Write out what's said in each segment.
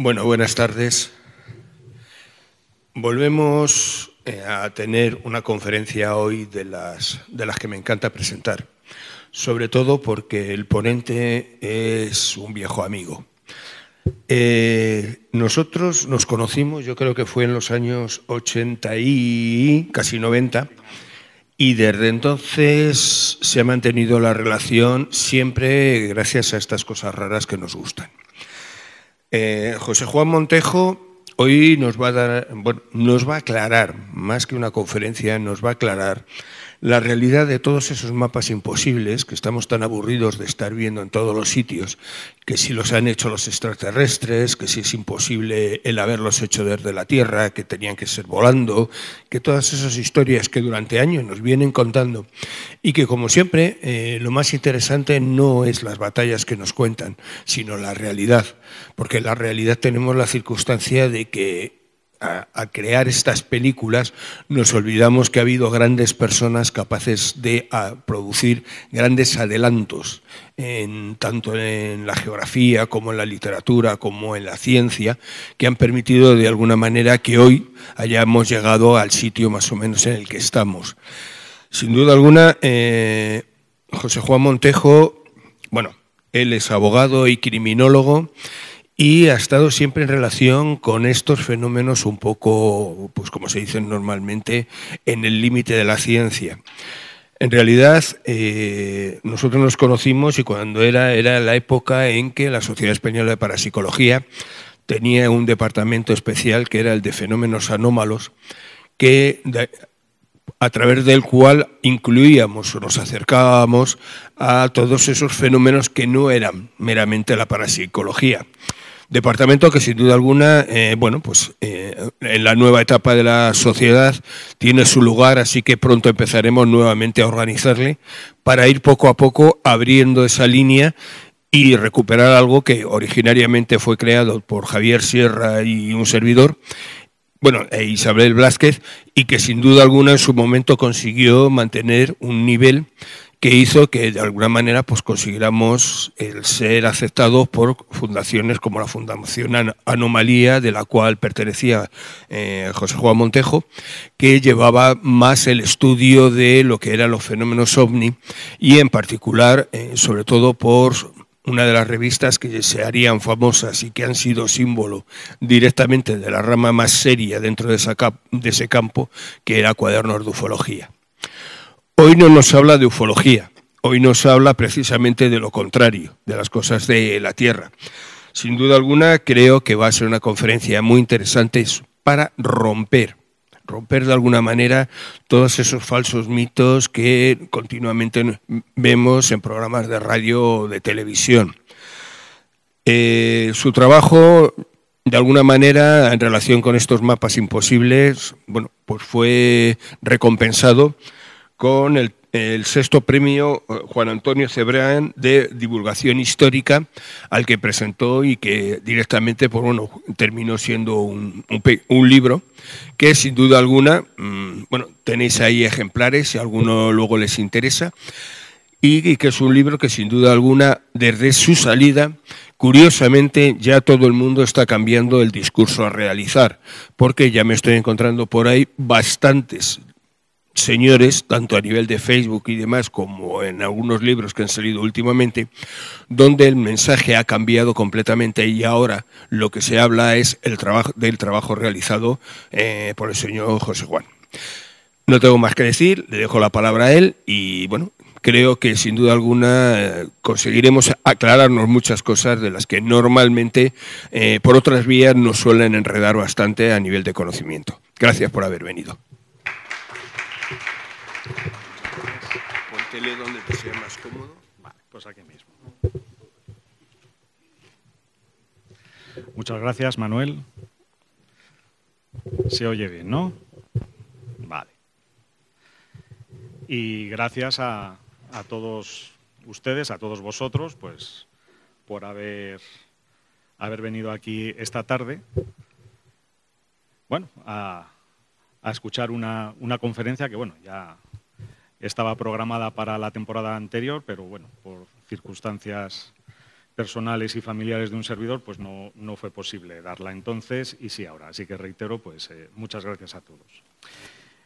Bueno, buenas tardes. Volvemos eh, a tener una conferencia hoy de las, de las que me encanta presentar, sobre todo porque el ponente es un viejo amigo. Eh, nosotros nos conocimos, yo creo que fue en los años 80 y casi 90, y desde entonces se ha mantenido la relación siempre gracias a estas cosas raras que nos gustan. Eh, José Juan Montejo hoy nos va, a dar, nos va a aclarar, más que una conferencia, nos va a aclarar la realidad de todos esos mapas imposibles que estamos tan aburridos de estar viendo en todos los sitios, que si los han hecho los extraterrestres, que si es imposible el haberlos hecho desde la Tierra, que tenían que ser volando, que todas esas historias que durante años nos vienen contando y que como siempre eh, lo más interesante no es las batallas que nos cuentan, sino la realidad, porque la realidad tenemos la circunstancia de que a, crear estas películas, nos olvidamos que ha habido grandes personas capaces de producir grandes adelantos, en, tanto en la geografía como en la literatura, como en la ciencia, que han permitido de alguna manera que hoy hayamos llegado al sitio más o menos en el que estamos. Sin duda alguna, eh, José Juan Montejo, bueno, él es abogado y criminólogo y ha estado siempre en relación con estos fenómenos un poco, pues como se dice normalmente, en el límite de la ciencia. En realidad, eh, nosotros nos conocimos y cuando era, era la época en que la Sociedad Española de Parapsicología tenía un departamento especial que era el de fenómenos anómalos, que a través del cual incluíamos o nos acercábamos a todos esos fenómenos que no eran meramente la parapsicología. Departamento que sin duda alguna, eh, bueno, pues eh, en la nueva etapa de la sociedad tiene su lugar, así que pronto empezaremos nuevamente a organizarle para ir poco a poco abriendo esa línea y recuperar algo que originariamente fue creado por Javier Sierra y un servidor, bueno, e Isabel Blázquez, y que sin duda alguna en su momento consiguió mantener un nivel que hizo que de alguna manera pues consiguiéramos el ser aceptados por fundaciones como la Fundación Anomalía, de la cual pertenecía eh, José Juan Montejo, que llevaba más el estudio de lo que eran los fenómenos ovni y en particular, eh, sobre todo por una de las revistas que se harían famosas y que han sido símbolo directamente de la rama más seria dentro de, esa de ese campo, que era Cuadernos de Ufología. Hoy no nos habla de ufología, hoy nos habla precisamente de lo contrario, de las cosas de la Tierra. Sin duda alguna, creo que va a ser una conferencia muy interesante para romper romper de alguna manera todos esos falsos mitos que continuamente vemos en programas de radio o de televisión. Eh, su trabajo, de alguna manera, en relación con estos mapas imposibles, bueno, pues fue recompensado con el, sexto premio eh, Juan Antonio Sebreán de divulgación histórica al que presentó y que directamente por pues uno terminó siendo un, libro que sin duda alguna, mm, bueno, tenéis ahí ejemplares si alguno luego les interesa y, que es un libro que sin duda alguna, desde su salida, curiosamente ya todo el mundo está cambiando el discurso a realizar, porque ya me estoy encontrando por ahí bastantes señores, tanto a nivel de Facebook y demás, como en algunos libros que han salido últimamente, donde el mensaje ha cambiado completamente y ahora lo que se habla es el trabajo, del trabajo realizado eh, por el señor José Juan. No tengo más que decir, le dejo la palabra a él y bueno, creo que sin duda alguna eh, conseguiremos aclararnos muchas cosas de las que normalmente eh, por otras vías nos suelen enredar bastante a nivel de conocimiento. Gracias por haber venido. tele donde te sea más cómodo. Vale, pues aquí mismo. Muchas gracias, Manuel. Se oye bien, ¿no? Vale. Y gracias a, todos ustedes, a todos vosotros, pues por haber, haber venido aquí esta tarde. Bueno, a, escuchar una conferencia que, bueno, ya estaba programada para la temporada anterior, pero bueno, por circunstancias personales y familiares de un servidor, pues no, fue posible darla entonces y sí ahora. Así que reitero, pues eh, muchas gracias a todos.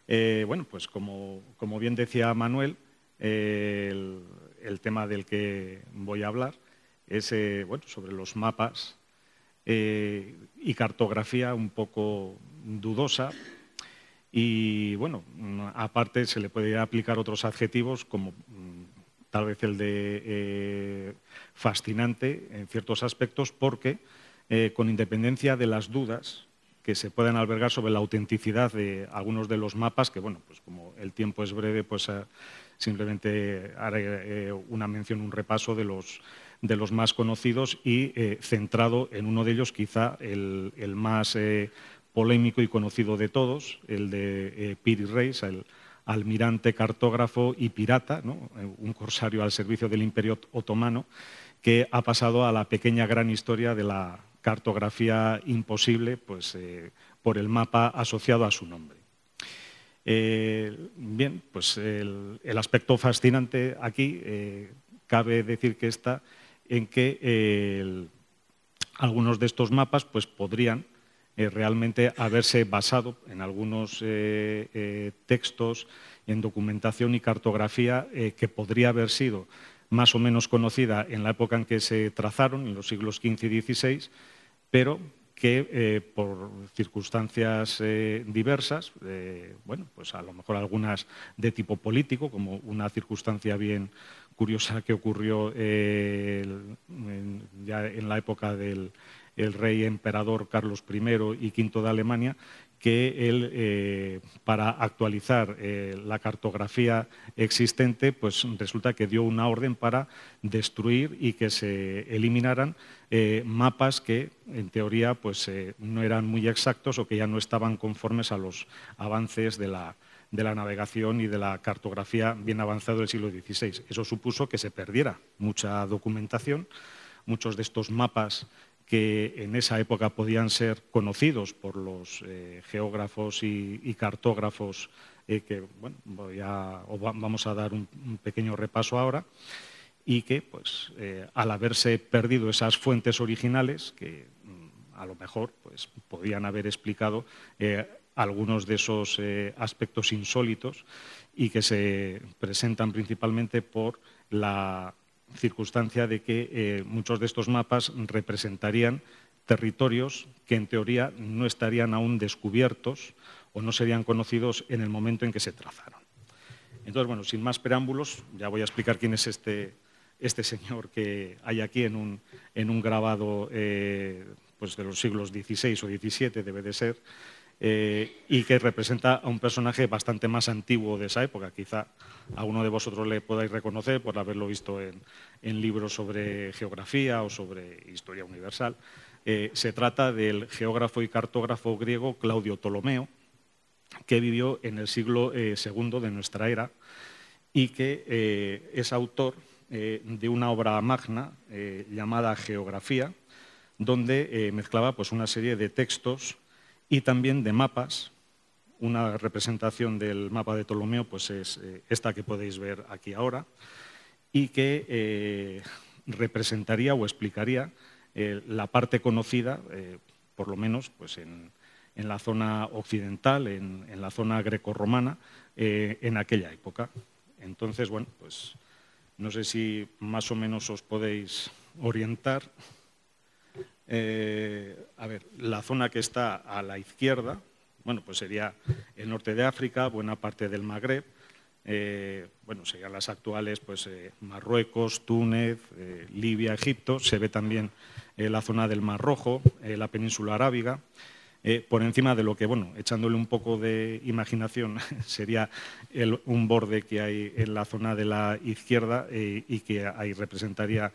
Eh, bueno, pues como, bien decía Manuel, eh, el, tema del que voy a hablar es sobre los mapas y cartografía un poco dudosa, y bueno, mm, aparte se le puede aplicar otros adjetivos como mm, tal vez el de eh, fascinante en ciertos aspectos porque eh, con independencia de las dudas que se puedan albergar sobre la autenticidad de algunos de los mapas, que bueno, pues como el tiempo es breve, pues ah, simplemente haré eh, una mención, un repaso de los, más conocidos y centrado en uno de ellos, quizá el, más polémico y conocido de todos, el de eh, Piri Reis, el almirante cartógrafo y pirata, eh, un corsario al servicio del imperio otomano, que ha pasado a la pequeña gran historia de la cartografía imposible pues, eh, por el mapa asociado a su nombre. bien, pues el, aspecto fascinante aquí cabe decir que está en que algunos de estos mapas pues, podrían eh, realmente haberse basado en algunos eh, eh, textos, en documentación y cartografía que podría haber sido más o menos conocida en la época en que se trazaron, en los siglos XV y XVI, pero que por circunstancias diversas, bueno, pues a lo mejor algunas de tipo político, como una circunstancia bien curiosa que ocurrió ya en la época del, el rey emperador Carlos I y V de Alemania, que él, eh, para actualizar eh, la cartografía existente, pues resulta que dio una orden para destruir y que se eliminaran eh, mapas que, en teoría, pues no eran muy exactos o que ya no estaban conformes a los avances de la, de la navegación y de la cartografía bien avanzado del siglo XVI. Eso supuso que se perdiera mucha documentación, muchos de estos mapas que en esa época podían ser conocidos por los eh, geógrafos y, cartógrafos eh, que a, vamos a dar un, pequeño repaso ahora, y que pues, eh, al haberse perdido esas fuentes originales, que mm, a lo mejor pues, podían haber explicado algunos de esos aspectos insólitos y que se presentan principalmente por la circunstancia de que eh, muchos de estos mapas representarían territorios que en teoría no estarían aún descubiertos o no serían conocidos en el momento en que se trazaron. Entonces, bueno, sin más preámbulos, ya voy a explicar quién es este, este señor que hay aquí en un, grabado eh, pues de los siglos XVI o XVII, debe de ser, eh, y que representa a un personaje bastante más antiguo de esa época. Quizá a uno de vosotros le podáis reconocer por haberlo visto en, libros sobre geografía o sobre historia universal. Eh, se trata del geógrafo y cartógrafo griego Claudio Ptolomeo, que vivió en el siglo II eh, de nuestra era y que es autor de una obra magna llamada Geografía, donde mezclaba pues, una serie de textos y también de mapas. Una representación del mapa de Ptolomeo pues es eh, esta que podéis ver aquí ahora y que eh, representaría o explicaría eh, la parte conocida, por lo menos pues en, la zona occidental, en, en la zona grecorromana, en aquella época. Entonces, bueno, pues no sé si más o menos os podéis orientar. Eh, a ver, la zona que está a la izquierda, bueno, pues sería el norte de África, buena parte del Magreb, eh, bueno, serían las actuales, pues eh, Marruecos, Túnez, Libia, Egipto, se ve también la zona del Mar Rojo, la península arábiga, por encima de lo que, bueno, echándole un poco de imaginación, sería un borde que hay en la zona de la izquierda y que ahí representaría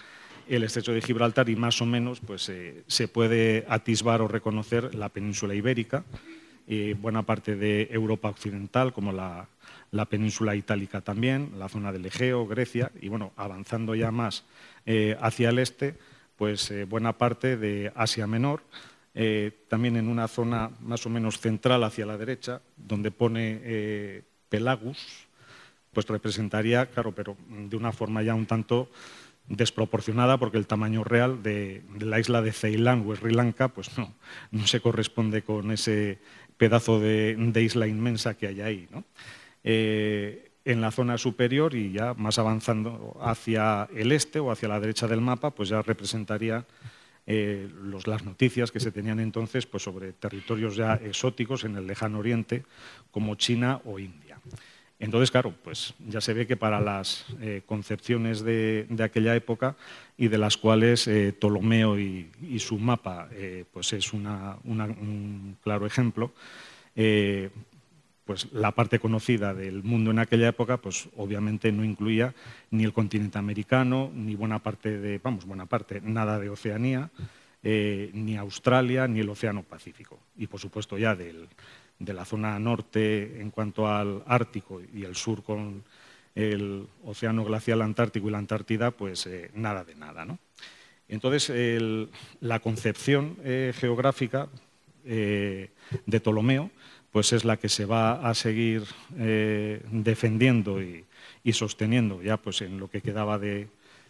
el estrecho de Gibraltar y más o menos pues, eh, se puede atisbar o reconocer la península ibérica, y eh, buena parte de Europa occidental, como la, península itálica también, la zona del Egeo, Grecia, y bueno, avanzando ya más eh, hacia el este, pues buena parte de Asia Menor, también en una zona más o menos central hacia la derecha, donde pone Pelagus, pues representaría, claro, pero de una forma ya un tanto desproporcionada porque el tamaño real de, la isla de Ceilán o Sri Lanka pues no, no se corresponde con ese pedazo de, isla inmensa que hay ahí. Eh, en la zona superior y ya más avanzando hacia el este o hacia la derecha del mapa, pues ya representaría eh, los, las noticias que se tenían entonces pues sobre territorios ya exóticos en el lejano oriente como China o India. Entonces, claro, pues ya se ve que para las eh, concepciones de, aquella época y de las cuales eh, Ptolomeo y, su mapa eh, pues es un claro ejemplo, pues la parte conocida del mundo en aquella época, pues obviamente no incluía ni el continente americano, ni buena parte de, vamos, buena parte, nada de Oceanía, ni Australia, ni el Océano Pacífico. Y por supuesto ya del, de la zona norte en cuanto al Ártico y el sur con el Océano Glacial Antártico y la Antártida, pues eh, nada de nada. ¿no? Entonces, la concepción eh, geográfica eh, de Ptolomeo pues es la que se va a seguir defendiendo y, sosteniendo ya pues en lo que quedaba de,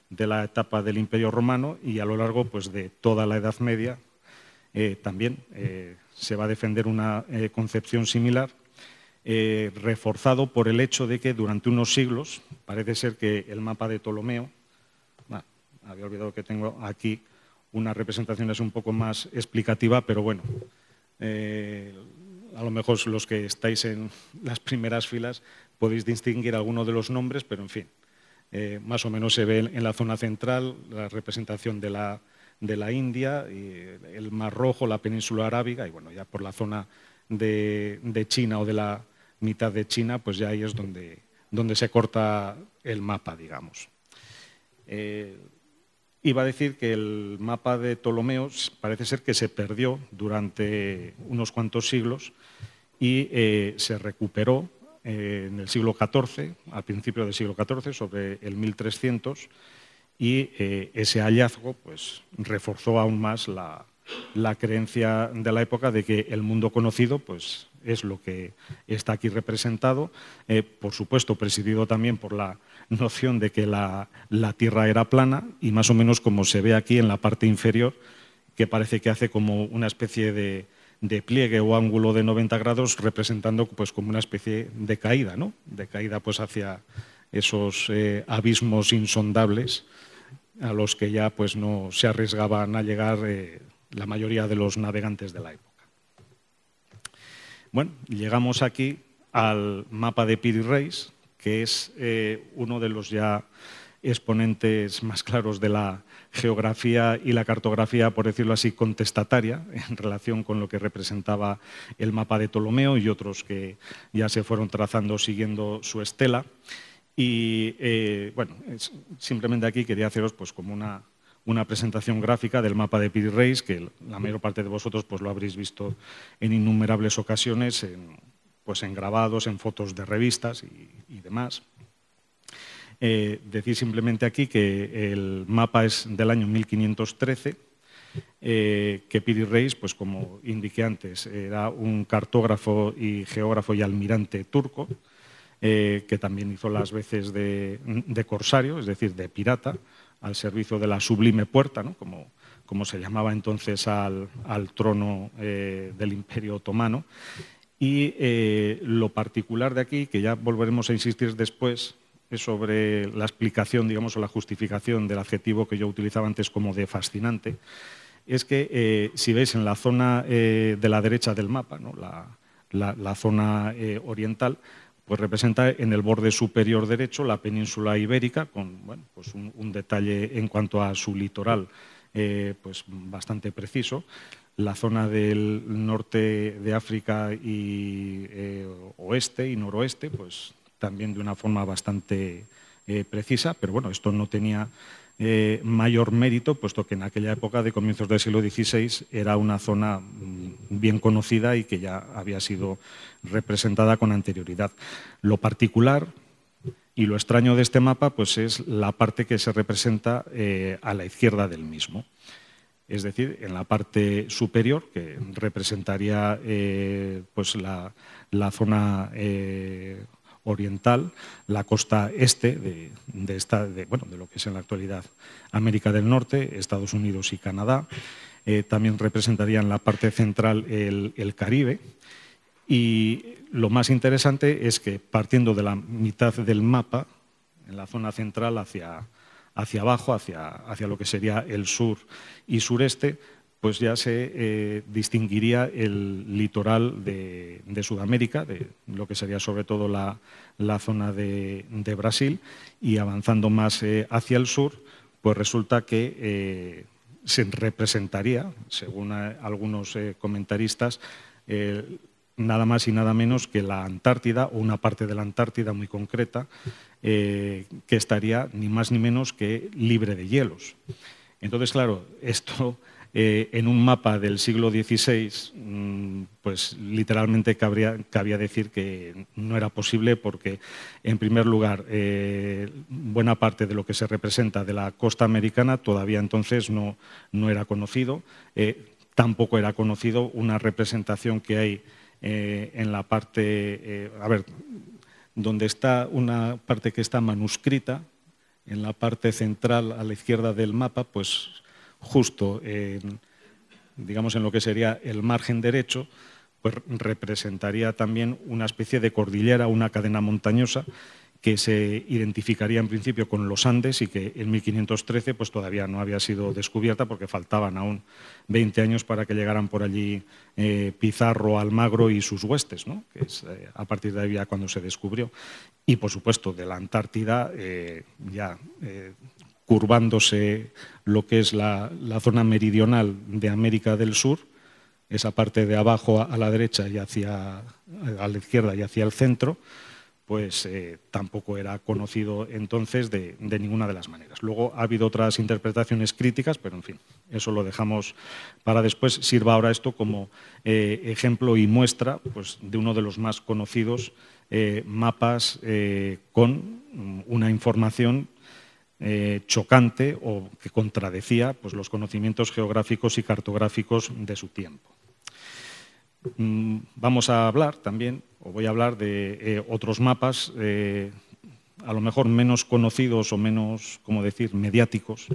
de, la etapa del Imperio Romano y a lo largo pues, de toda la Edad Media también se va a defender una eh, concepción similar, eh, reforzado por el hecho de que durante unos siglos, parece ser que el mapa de Ptolomeo, había olvidado que tengo aquí una representación es un poco más explicativa, pero bueno, eh, a lo mejor los que estáis en las primeras filas podéis distinguir alguno de los nombres, pero en fin, más o menos se ve en la zona central la representación de la, de la India, y el Mar Rojo, la península arábiga y bueno, ya por la zona de, China o de la mitad de China, pues ya ahí es donde, se corta el mapa, digamos. Eh, iba a decir que el mapa de Ptolomeo parece ser que se perdió durante unos cuantos siglos y eh, se recuperó eh, en el siglo XIV, al principio del siglo XIV, sobre el 1300, y eh, ese hallazgo pues, reforzó aún más la, creencia de la época de que el mundo conocido pues, es lo que está aquí representado, eh, por supuesto presidido también por la noción de que la, Tierra era plana y más o menos como se ve aquí en la parte inferior, que parece que hace como una especie de, pliegue o ángulo de 90 grados representando pues, como una especie de caída, ¿no? de caída pues, hacia esos eh, abismos insondables a los que ya pues, no se arriesgaban a llegar eh, la mayoría de los navegantes de la época. Bueno, llegamos aquí al mapa de Piri Reis, que es eh, uno de los ya exponentes más claros de la geografía y la cartografía, por decirlo así, contestataria en relación con lo que representaba el mapa de Ptolomeo y otros que ya se fueron trazando siguiendo su estela. Y eh, bueno, simplemente aquí quería haceros pues, como una, presentación gráfica del mapa de Piri Reis, que la mayor parte de vosotros pues, lo habréis visto en innumerables ocasiones, en, pues, en grabados, en fotos de revistas y, demás. Eh, decir simplemente aquí que el mapa es del año 1513, eh, que Piri Reis, pues como indiqué antes, era un cartógrafo y geógrafo y almirante turco, eh, que también hizo las veces de, corsario, es decir, de pirata, al servicio de la sublime puerta, como, se llamaba entonces al, trono eh, del Imperio Otomano. Y eh, lo particular de aquí, que ya volveremos a insistir después, es sobre la explicación, digamos, o la justificación del adjetivo que yo utilizaba antes como de fascinante, es que si veis en la zona de la derecha del mapa, la, zona oriental, pues representa en el borde superior derecho la península ibérica, con pues un, detalle en cuanto a su litoral eh, pues bastante preciso. La zona del norte de África y eh, oeste y noroeste, pues también de una forma bastante eh, precisa, pero bueno, esto no tenía eh, mayor mérito, puesto que en aquella época de comienzos del siglo XVI era una zona mm, bien conocida y que ya había sido representada con anterioridad. Lo particular y lo extraño de este mapa pues, es la parte que se representa eh, a la izquierda del mismo es decir, en la parte superior, que representaría eh, pues la, zona oriental, la costa este de, esta, de, lo que es en la actualidad América del Norte, Estados Unidos y Canadá. Eh, también también en la parte central el, el Caribe. Y lo más interesante es que partiendo de la mitad del mapa, en la zona central hacia, hacia abajo, hacia, hacia, lo que sería el sur y sureste, pues ya se eh, distinguiría el litoral de, Sudamérica, de lo que sería sobre todo la, zona de, Brasil, y avanzando más eh, hacia el sur, pues resulta que eh, se representaría, según algunos comentaristas, nada más y nada menos que la Antártida o una parte de la Antártida muy concreta, que estaría ni más ni menos que libre de hielos. Entonces, claro, esto eh, en un mapa del siglo XVI, mm, pues literalmente cabría, cabía decir que no era posible porque, en primer lugar, eh, buena parte de lo que se representa de la costa americana todavía entonces no, era conocido. Eh, tampoco era conocido una representación que hay en la parte, a ver, donde está una parte que está manuscrita, en la parte central a la izquierda del mapa, pues justo en, digamos, en lo que sería el margen derecho, pues representaría también una especie de cordillera, una cadena montañosa que se identificaría en principio con los Andes y que en 1513 pues todavía no había sido descubierta porque faltaban aún 20 años para que llegaran por allí eh, Pizarro, Almagro y sus huestes, que es eh, a partir de ahí ya cuando se descubrió. Y por supuesto de la Antártida eh, ya curvándose lo que es la, zona meridional de América del Sur, esa parte de abajo a la derecha y hacia a la izquierda y hacia el centro, pues eh, tampoco era conocido entonces de, ninguna de las maneras. Luego ha habido otras interpretaciones críticas, pero en fin, eso lo dejamos para después. Sirva ahora esto como eh, ejemplo y muestra pues, de uno de los más conocidos eh, mapas con una información eh, chocante o que contradecía pues, los conocimientos geográficos y cartográficos de su tiempo. Mm, vamos a hablar también, o voy a hablar de eh, otros mapas, eh, a lo mejor menos conocidos o menos, como decir, mediáticos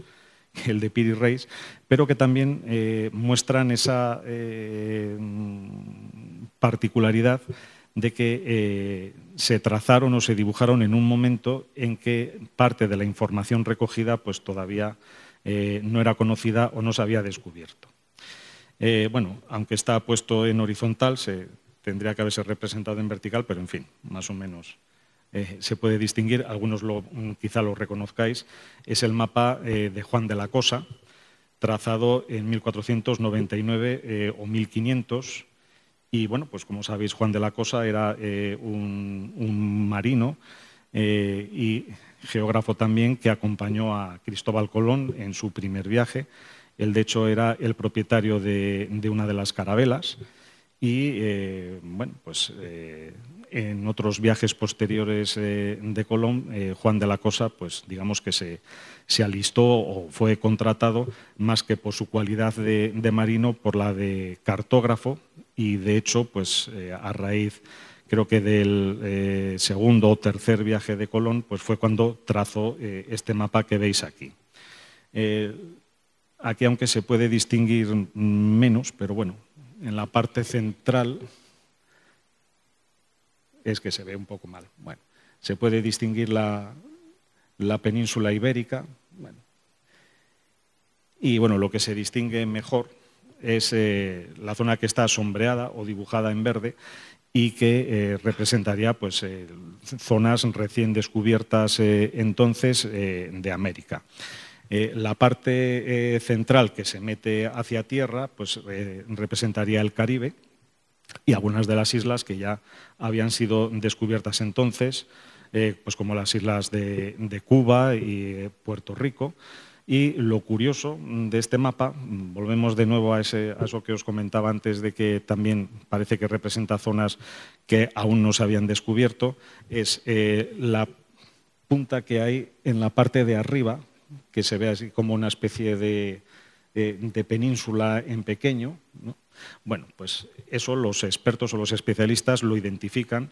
que el de Piri Reis, pero que también muestran esa mm, particularidad de que se trazaron o se dibujaron en un momento en que parte de la información recogida pues, todavía eh, no era conocida o no se había descubierto. Eh, bueno, aunque está puesto en horizontal, se tendría que haberse representado en vertical, pero en fin, más o menos eh, se puede distinguir, algunos quizá lo reconozcáis, es el mapa de Juan de la Cosa, trazado en 1499 o 1500 y bueno, pues como sabéis, Juan de la Cosa era eh, un, marino eh, y geógrafo también que acompañó a Cristóbal Colón en su primer viaje. Él, de hecho, era el propietario de, una de las carabelas y, eh, bueno, pues en otros viajes posteriores de Colón, Juan de la Cosa, pues digamos que se, alistó o fue contratado más que por su cualidad de, marino, por la de cartógrafo y de hecho, pues eh, a raíz creo que del eh, segundo o tercer viaje de Colón, pues fue cuando trazo eh, este mapa que veis aquí. aquí, aunque se puede distinguir menos, pero bueno, en la parte central es que se ve un poco mal. Bueno, se puede distinguir la, península ibérica. Y bueno, lo que se distingue mejor es eh, la zona que está sombreada o dibujada en verde y que eh, representaría pues, eh, zonas recién descubiertas entonces de América. la parte central que se mete hacia tierra pues, representaría el Caribe y algunas de las islas que ya habían sido descubiertas entonces, pues como las islas de Cuba y Puerto Rico. Y lo curioso mm, de este mapa, mm, volvemos de nuevo a, eso que os comentaba antes de que también parece que representa zonas que aún no se habían descubierto, es eh, la punta que hay en la parte de arriba, que se ve así como una especie de, península en pequeño. Bueno, pues eso los expertos o los especialistas lo identifican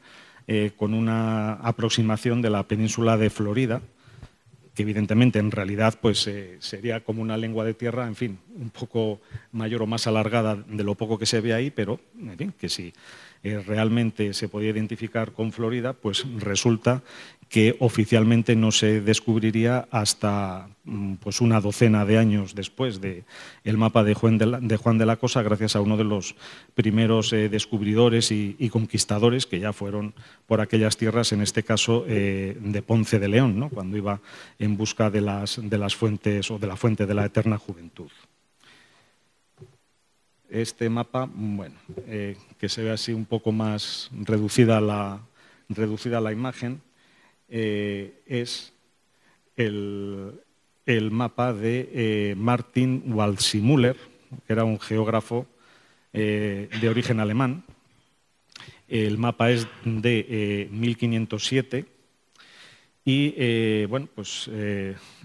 eh, con una aproximación de la península de Florida que evidentemente en realidad pues, eh, sería como una lengua de tierra, en fin, un poco mayor o más alargada de lo poco que se ve ahí, pero que si eh, realmente se podía identificar con Florida, pues resulta que oficialmente no se descubriría hasta mm, pues, una docena de años después del el mapa de Juan de, la, Cosa, gracias a uno de los primeros eh, descubridores y, conquistadores que ya fueron por aquellas tierras, en este caso eh, de Ponce de León, cuando iba en busca de las, de las fuentes o de la fuente de la eterna juventud este mapa, bueno, eh, que se ve así un poco más reducida la, reducida la imagen, eh, es el, mapa de eh, Martin Waldseemüller, que era un geógrafo eh, de origen alemán. El mapa es de 1507 y bueno, pues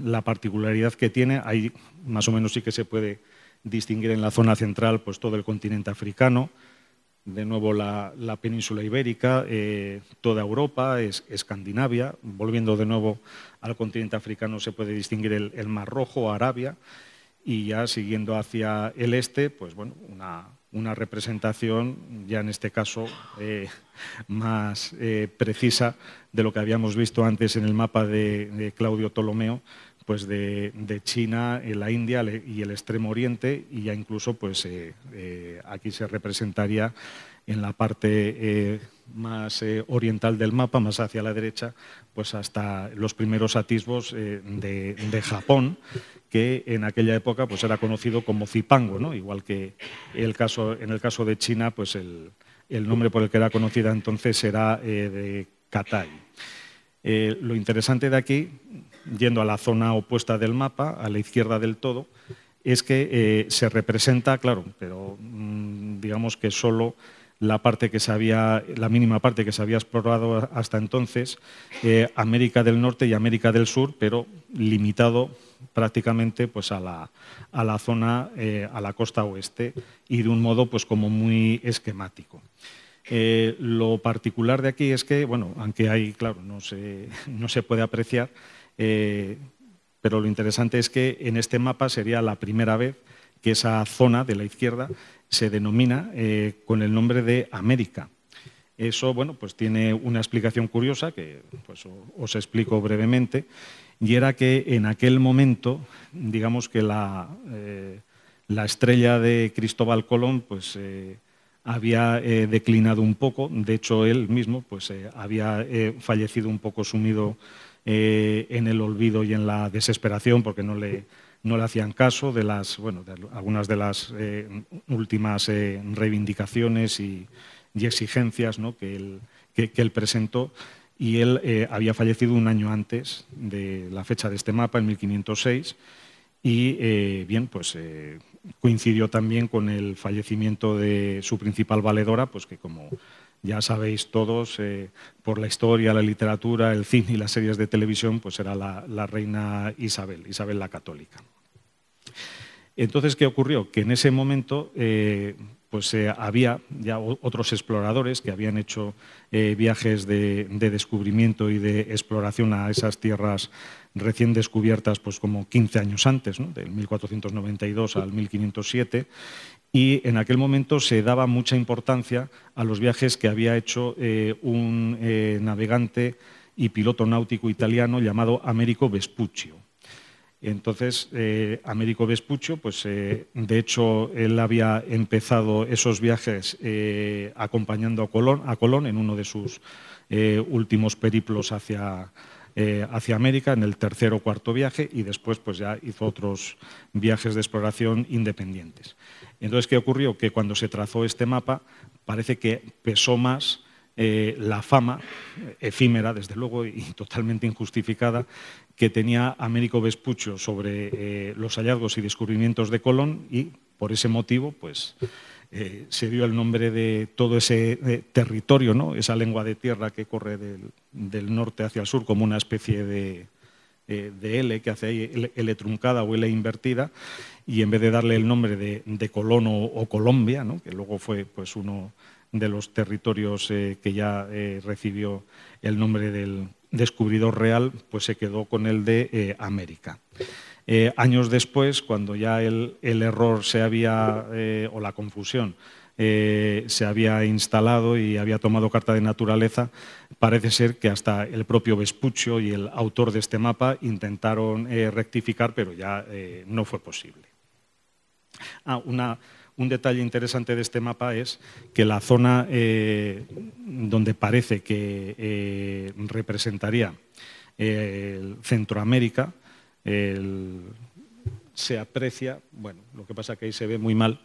la particularidad que tiene, hay más o menos sí que se puede distinguir en la zona central pues, todo el continente africano, de nuevo la, península ibérica, eh, toda Europa, es, Escandinavia, volviendo de nuevo al continente africano se puede distinguir el, Mar Rojo, Arabia, y ya siguiendo hacia el este, pues bueno, una, representación, ya en este caso eh, más eh, precisa de lo que habíamos visto antes en el mapa de, de Claudio Ptolomeo, pues de, China, eh, la India y el Extremo Oriente, y ya incluso pues, eh, eh, aquí se representaría en la parte más oriental del mapa, más hacia la derecha, pues hasta los primeros atisbos de, Japón, que en aquella época pues, era conocido como Zipango, ¿no? igual que el caso, en el caso de China, pues el, el nombre por el que era conocida entonces era de Katai. lo interesante de aquí, yendo a la zona opuesta del mapa, a la izquierda del todo, es que eh, se representa, claro, pero mm, digamos que solo la parte que se había, la mínima parte que se había explorado hasta entonces, eh, América del Norte y América del Sur, pero limitado prácticamente pues, a, la, zona, eh, a la costa oeste, y de un modo pues, como muy esquemático. lo particular de aquí es que, bueno, aunque hay, claro, no se puede apreciar, eh, pero lo interesante es que en este mapa sería la primera vez que esa zona de la izquierda se denomina eh, con el nombre de América. Eso, bueno, pues tiene una explicación curiosa que pues, os explico brevemente, y era que en aquel momento, digamos que la, eh, estrella de Cristóbal Colón, pues había declinado un poco, de hecho él mismo, pues había fallecido un poco sumido eh, en el olvido y en la desesperación, porque no le, no le hacían caso de las, bueno, algunas de las eh, últimas eh, reivindicaciones y, exigencias que, él, que, él, presentó. Y él había fallecido un año antes de la fecha de este mapa, en 1506, y bien, pues coincidió también con el fallecimiento de su principal valedora, pues que como ya sabéis todos, eh, por la historia, la literatura, el cine y las series de televisión, pues era la, reina Isabel, Isabel la católica. Entonces, ¿qué ocurrió? Que en ese momento eh, pues, eh, había ya otros exploradores que habían hecho viajes de, descubrimiento y de exploración a esas tierras recién descubiertas pues, como 15 años antes, del 1492 al 1507, y en aquel momento se daba mucha importancia a los viajes que había hecho eh, un eh, navegante y piloto náutico italiano llamado Américo Vespuccio. Entonces, eh, Américo Vespuccio, pues de hecho, él había empezado esos viajes acompañando a Colón, a Colón en uno de sus últimos periplos hacia, eh, hacia América en el tercer o cuarto viaje y después pues ya hizo otros viajes de exploración independientes. Entonces, ¿qué ocurrió? Que cuando se trazó este mapa parece que pesó más eh, la fama efímera, desde luego, y totalmente injustificada que tenía Américo Vespucho sobre eh, los hallazgos y descubrimientos de Colón y por ese motivo, pues eh, se dio el nombre de todo ese eh, territorio, ¿no? esa lengua de tierra que corre del, norte hacia el sur como una especie de, eh, L que hace ahí, L, truncada o L invertida, y en vez de darle el nombre de, Colón o, Colombia, que luego fue pues, uno de los territorios que ya recibió el nombre del descubridor real, pues se quedó con el de América. Eh, años después, cuando ya el, error se había, eh, o la confusión, eh, se había instalado y había tomado carta de naturaleza, parece ser que hasta el propio Vespuccio y el autor de este mapa intentaron rectificar, pero ya no fue posible. Ah, un detalle interesante de este mapa es que la zona donde parece que representaría Centroamérica se aprecia, bueno, lo que pasa que ahí se ve muy mal,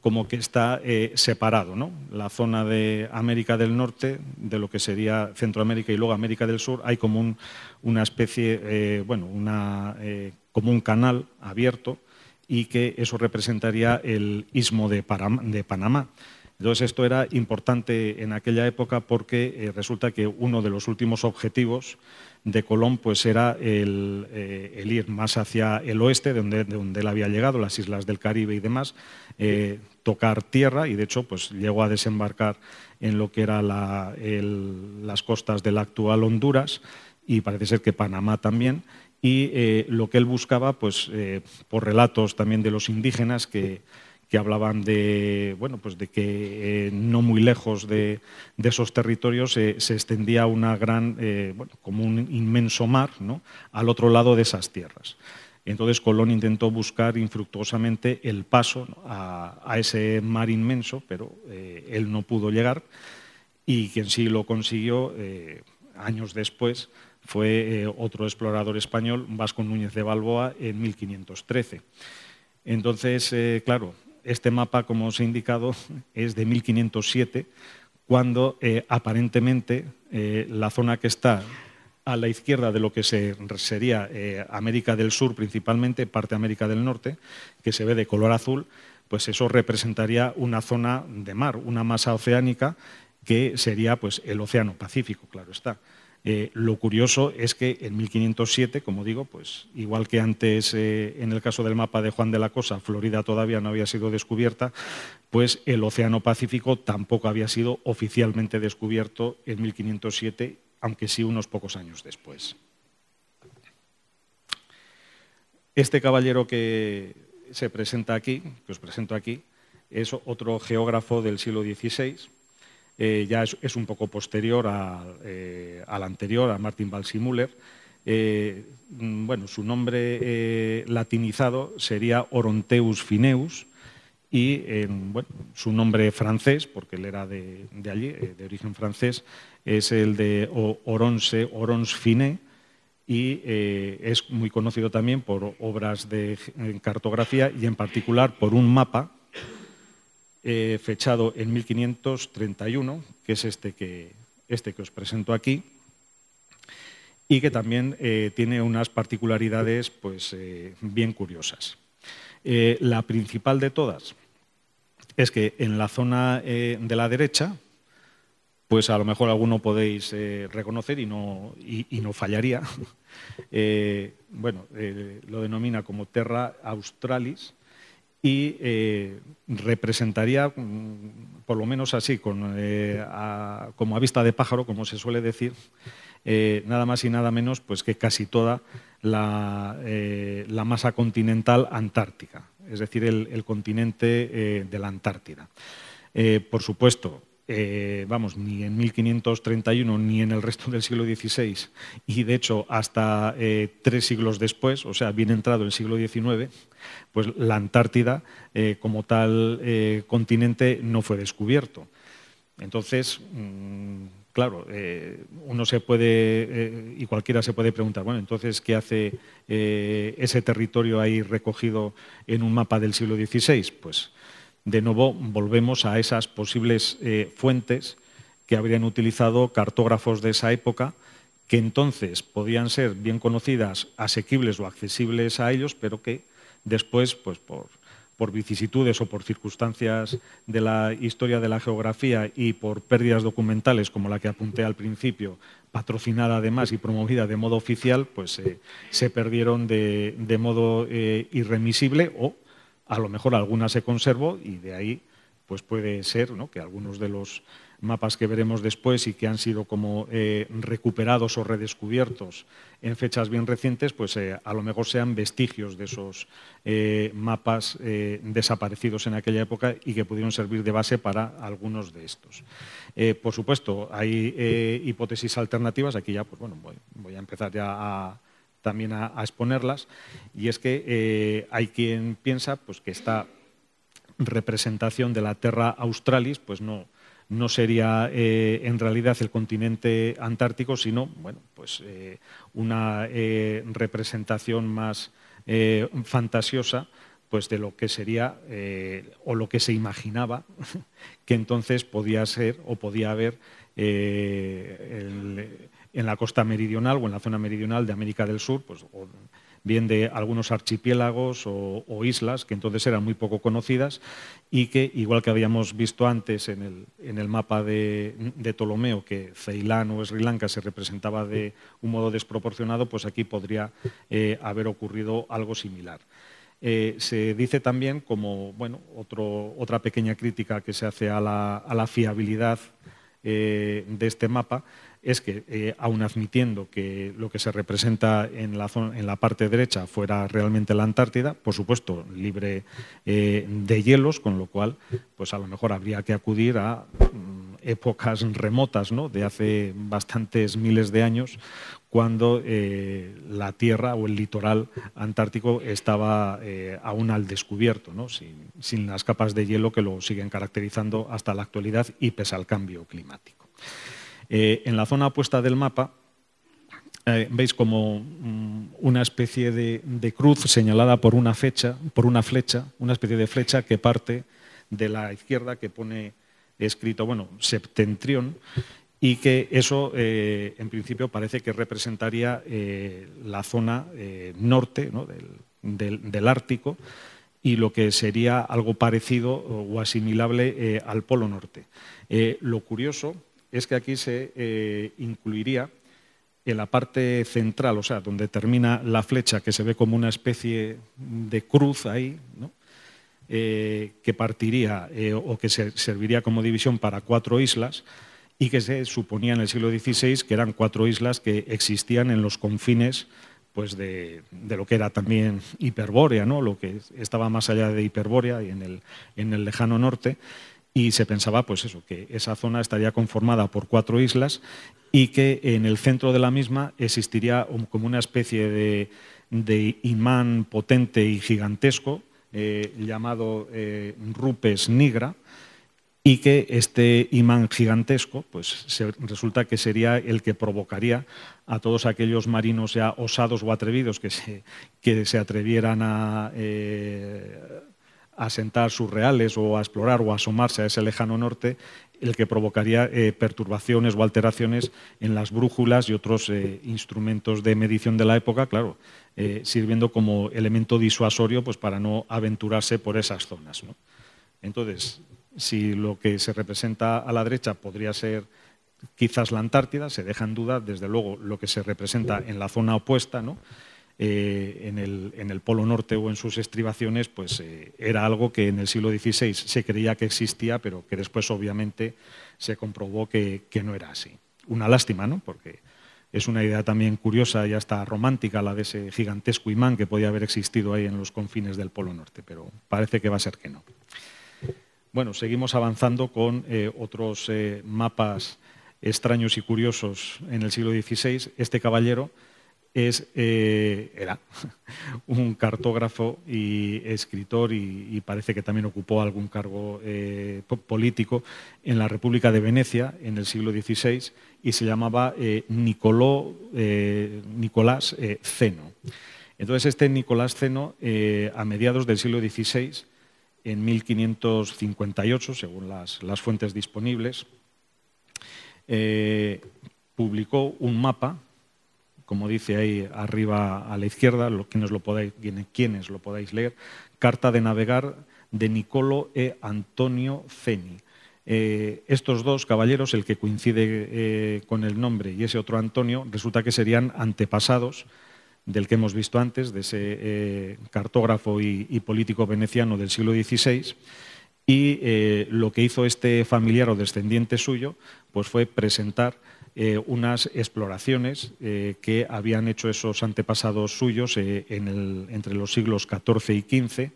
como que está eh, separado, ¿no? La zona de América del Norte, de lo que sería Centroamérica y luego América del Sur, hay como un, una especie, eh, bueno, eh, como un canal abierto y que eso representaría el istmo de Panamá. Entonces esto era importante en aquella época porque eh, resulta que uno de los últimos objetivos de Colón pues era el, eh, ir más hacia el oeste, de donde, él había llegado, las islas del Caribe y demás, eh, tocar tierra y de hecho pues llegó a desembarcar en lo que eran las costas del actual Honduras y parece ser que Panamá también. Y lo que él buscaba, pues por relatos también de los indígenas que que hablaban de, bueno, pues de que eh, no muy lejos de, esos territorios eh, se extendía una gran, eh, como un inmenso mar, ¿no? al otro lado de esas tierras. Entonces Colón intentó buscar infructuosamente el paso a, ese mar inmenso, pero él no pudo llegar y quien sí lo consiguió años después fue otro explorador español, Vasco Núñez de Balboa, en 1513. Entonces, claro, este mapa, como os he indicado, es de 1507, cuando eh, aparentemente eh, la zona que está a la izquierda de lo que sería eh, América del Sur principalmente, parte América del Norte, que se ve de color azul, pues eso representaría una zona de mar, una masa oceánica que sería pues, el Océano Pacífico, claro está. Eh, lo curioso es que en 1507, como digo, pues igual que antes eh, en el caso del mapa de Juan de la Cosa, Florida todavía no había sido descubierta, pues el Océano Pacífico tampoco había sido oficialmente descubierto en 1507, aunque sí unos pocos años después. Este caballero que se presenta aquí, que os presento aquí, es otro geógrafo del siglo XVI, eh, ya es, un poco posterior eh, al anterior, a Martin Balsimuller. Eh, mm, bueno, su nombre latinizado sería Oronteus fineus y su nombre francés, porque él era de, allí, de origen francés, es el de Oronce, Orons Fine, y es muy conocido también por obras de cartografía y en particular por un mapa eh, fechado en 1531, que es este que, este que os presento aquí, y que también eh, tiene unas particularidades pues, eh, bien curiosas. la principal de todas es que en la zona de la derecha, pues a lo mejor alguno podéis reconocer y no, fallaría. bueno, lo denomina como Terra Australis, y eh, representaría, mm, por lo menos así, con, eh, como a vista de pájaro, como se suele decir, eh, nada más y nada menos pues que casi toda la, masa continental antártica, es decir, el, el continente de la Antártida. por supuesto, eh, vamos, ni en 1531 ni en el resto del siglo XVI, y de hecho hasta eh, tres siglos después, o sea, bien entrado el siglo XIX, pues la Antártida eh, como tal continente no fue descubierto. Entonces, mm, claro, uno se puede, y cualquiera se puede preguntar, bueno, entonces, ¿qué hace ese territorio ahí recogido en un mapa del siglo XVI? Pues de nuevo volvemos a esas posibles eh, fuentes que habrían utilizado cartógrafos de esa época, que entonces podían ser bien conocidas, asequibles o accesibles a ellos, pero que después, pues por, vicisitudes o por circunstancias de la historia de la geografía y por pérdidas documentales como la que apunté al principio, patrocinada además y promovida de modo oficial, pues eh, se perdieron de, modo eh, irremisible o a lo mejor alguna se conservó y de ahí pues puede ser que algunos de los mapas que veremos después y que han sido como eh, recuperados o redescubiertos en fechas bien recientes, pues eh, a lo mejor sean vestigios de esos eh, mapas desaparecidos en aquella época y que pudieron servir de base para algunos de estos. por supuesto, hay hipótesis alternativas. Aquí ya, pues bueno, voy a empezar ya a también a, exponerlas, y es que eh, hay quien piensa pues, que esta representación de la Terra Australis pues no, no sería eh, en realidad el continente antártico, sino bueno, pues, eh, una representación más fantasiosa pues de lo que sería o lo que se imaginaba que entonces podía ser o podía haber en la costa meridional o en la zona meridional de América del Sur, pues, bien de algunos archipiélagos o, islas que entonces eran muy poco conocidas y que, igual que habíamos visto antes en el, mapa de, Ptolomeo, que Ceilán o Sri Lanka se representaba de un modo desproporcionado, pues aquí podría eh, haber ocurrido algo similar. Eh, se dice también, como otra pequeña crítica que se hace a la, fiabilidad eh, de este mapa, es que, eh, aun admitiendo que lo que se representa en la, en la, parte derecha fuera realmente la Antártida, por supuesto, libre eh, de hielos, con lo cual, pues a lo mejor habría que acudir a mm, épocas remotas, ¿no? De hace bastantes miles de años, cuando eh, la tierra o el litoral antártico estaba aún al descubierto, sin las capas de hielo que lo siguen caracterizando hasta la actualidad y pese al cambio climático. Eh, en la zona opuesta del mapa eh, veis como mm, una especie de, cruz señalada por una, fecha, por una flecha, una especie de flecha que parte de la izquierda que pone escrito, bueno, septentrión, y que eso eh, en principio parece que representaría la zona norte del, del, Ártico y lo que sería algo parecido o asimilable al Polo Norte. lo curioso es que aquí se eh, incluiría en la parte central, o sea, donde termina la flecha, que se ve como una especie de cruz ahí, eh, que partiría eh, o que se serviría como división para cuatro islas y que se suponía en el siglo XVI que eran cuatro islas que existían en los confines pues de, lo que era también Hiperbórea, ¿no? lo que estaba más allá de Hiperbórea y en el lejano norte, y se pensaba pues eso, que esa zona estaría conformada por cuatro islas y que en el centro de la misma existiría como una especie de, imán potente y gigantesco eh, llamado eh, Rupes Nigra y que este imán gigantesco pues se, resulta que sería el que provocaría a todos aquellos marinos ya osados o atrevidos que se, que se atrevieran a... Eh, a sentar sus reales o a explorar o a asomarse a ese lejano norte, el que provocaría eh, perturbaciones o alteraciones en las brújulas y otros eh, instrumentos de medición de la época, claro, eh, sirviendo como elemento disuasorio pues, para no aventurarse por esas zonas. Entonces, si lo que se representa a la derecha podría ser quizás la Antártida, se deja en duda, desde luego, lo que se representa en la zona opuesta, ¿no? Eh, en, el, Polo Norte o en sus estribaciones, pues eh, era algo que en el siglo XVI se creía que existía, pero que después obviamente se comprobó que, no era así. Una lástima, ¿no? Porque es una idea también curiosa y hasta romántica la de ese gigantesco imán que podía haber existido ahí en los confines del Polo Norte, pero parece que va a ser que no. Bueno, seguimos avanzando con eh, otros mapas extraños y curiosos en el siglo XVI. Este caballero es, eh, era un cartógrafo y escritor y, parece que también ocupó algún cargo eh, político en la República de Venecia en el siglo XVI y se llamaba eh, Nicolás Ceno. Entonces este Nicolás Ceno a mediados del siglo XVI, en 1558, según las fuentes disponibles, publicó un mapa como dice ahí arriba a la izquierda, lo, quienes, lo podáis, quienes lo podáis leer, Carta de Navegar de Nicolo e Antonio Ceni. Eh, estos dos caballeros, el que coincide eh, con el nombre y ese otro Antonio, resulta que serían antepasados del que hemos visto antes, de ese eh, cartógrafo y, político veneciano del siglo XVI. Y lo que hizo este familiar o descendiente suyo pues fue presentar eh, unas exploraciones eh, que habían hecho esos antepasados suyos eh, entre los siglos XIV y XV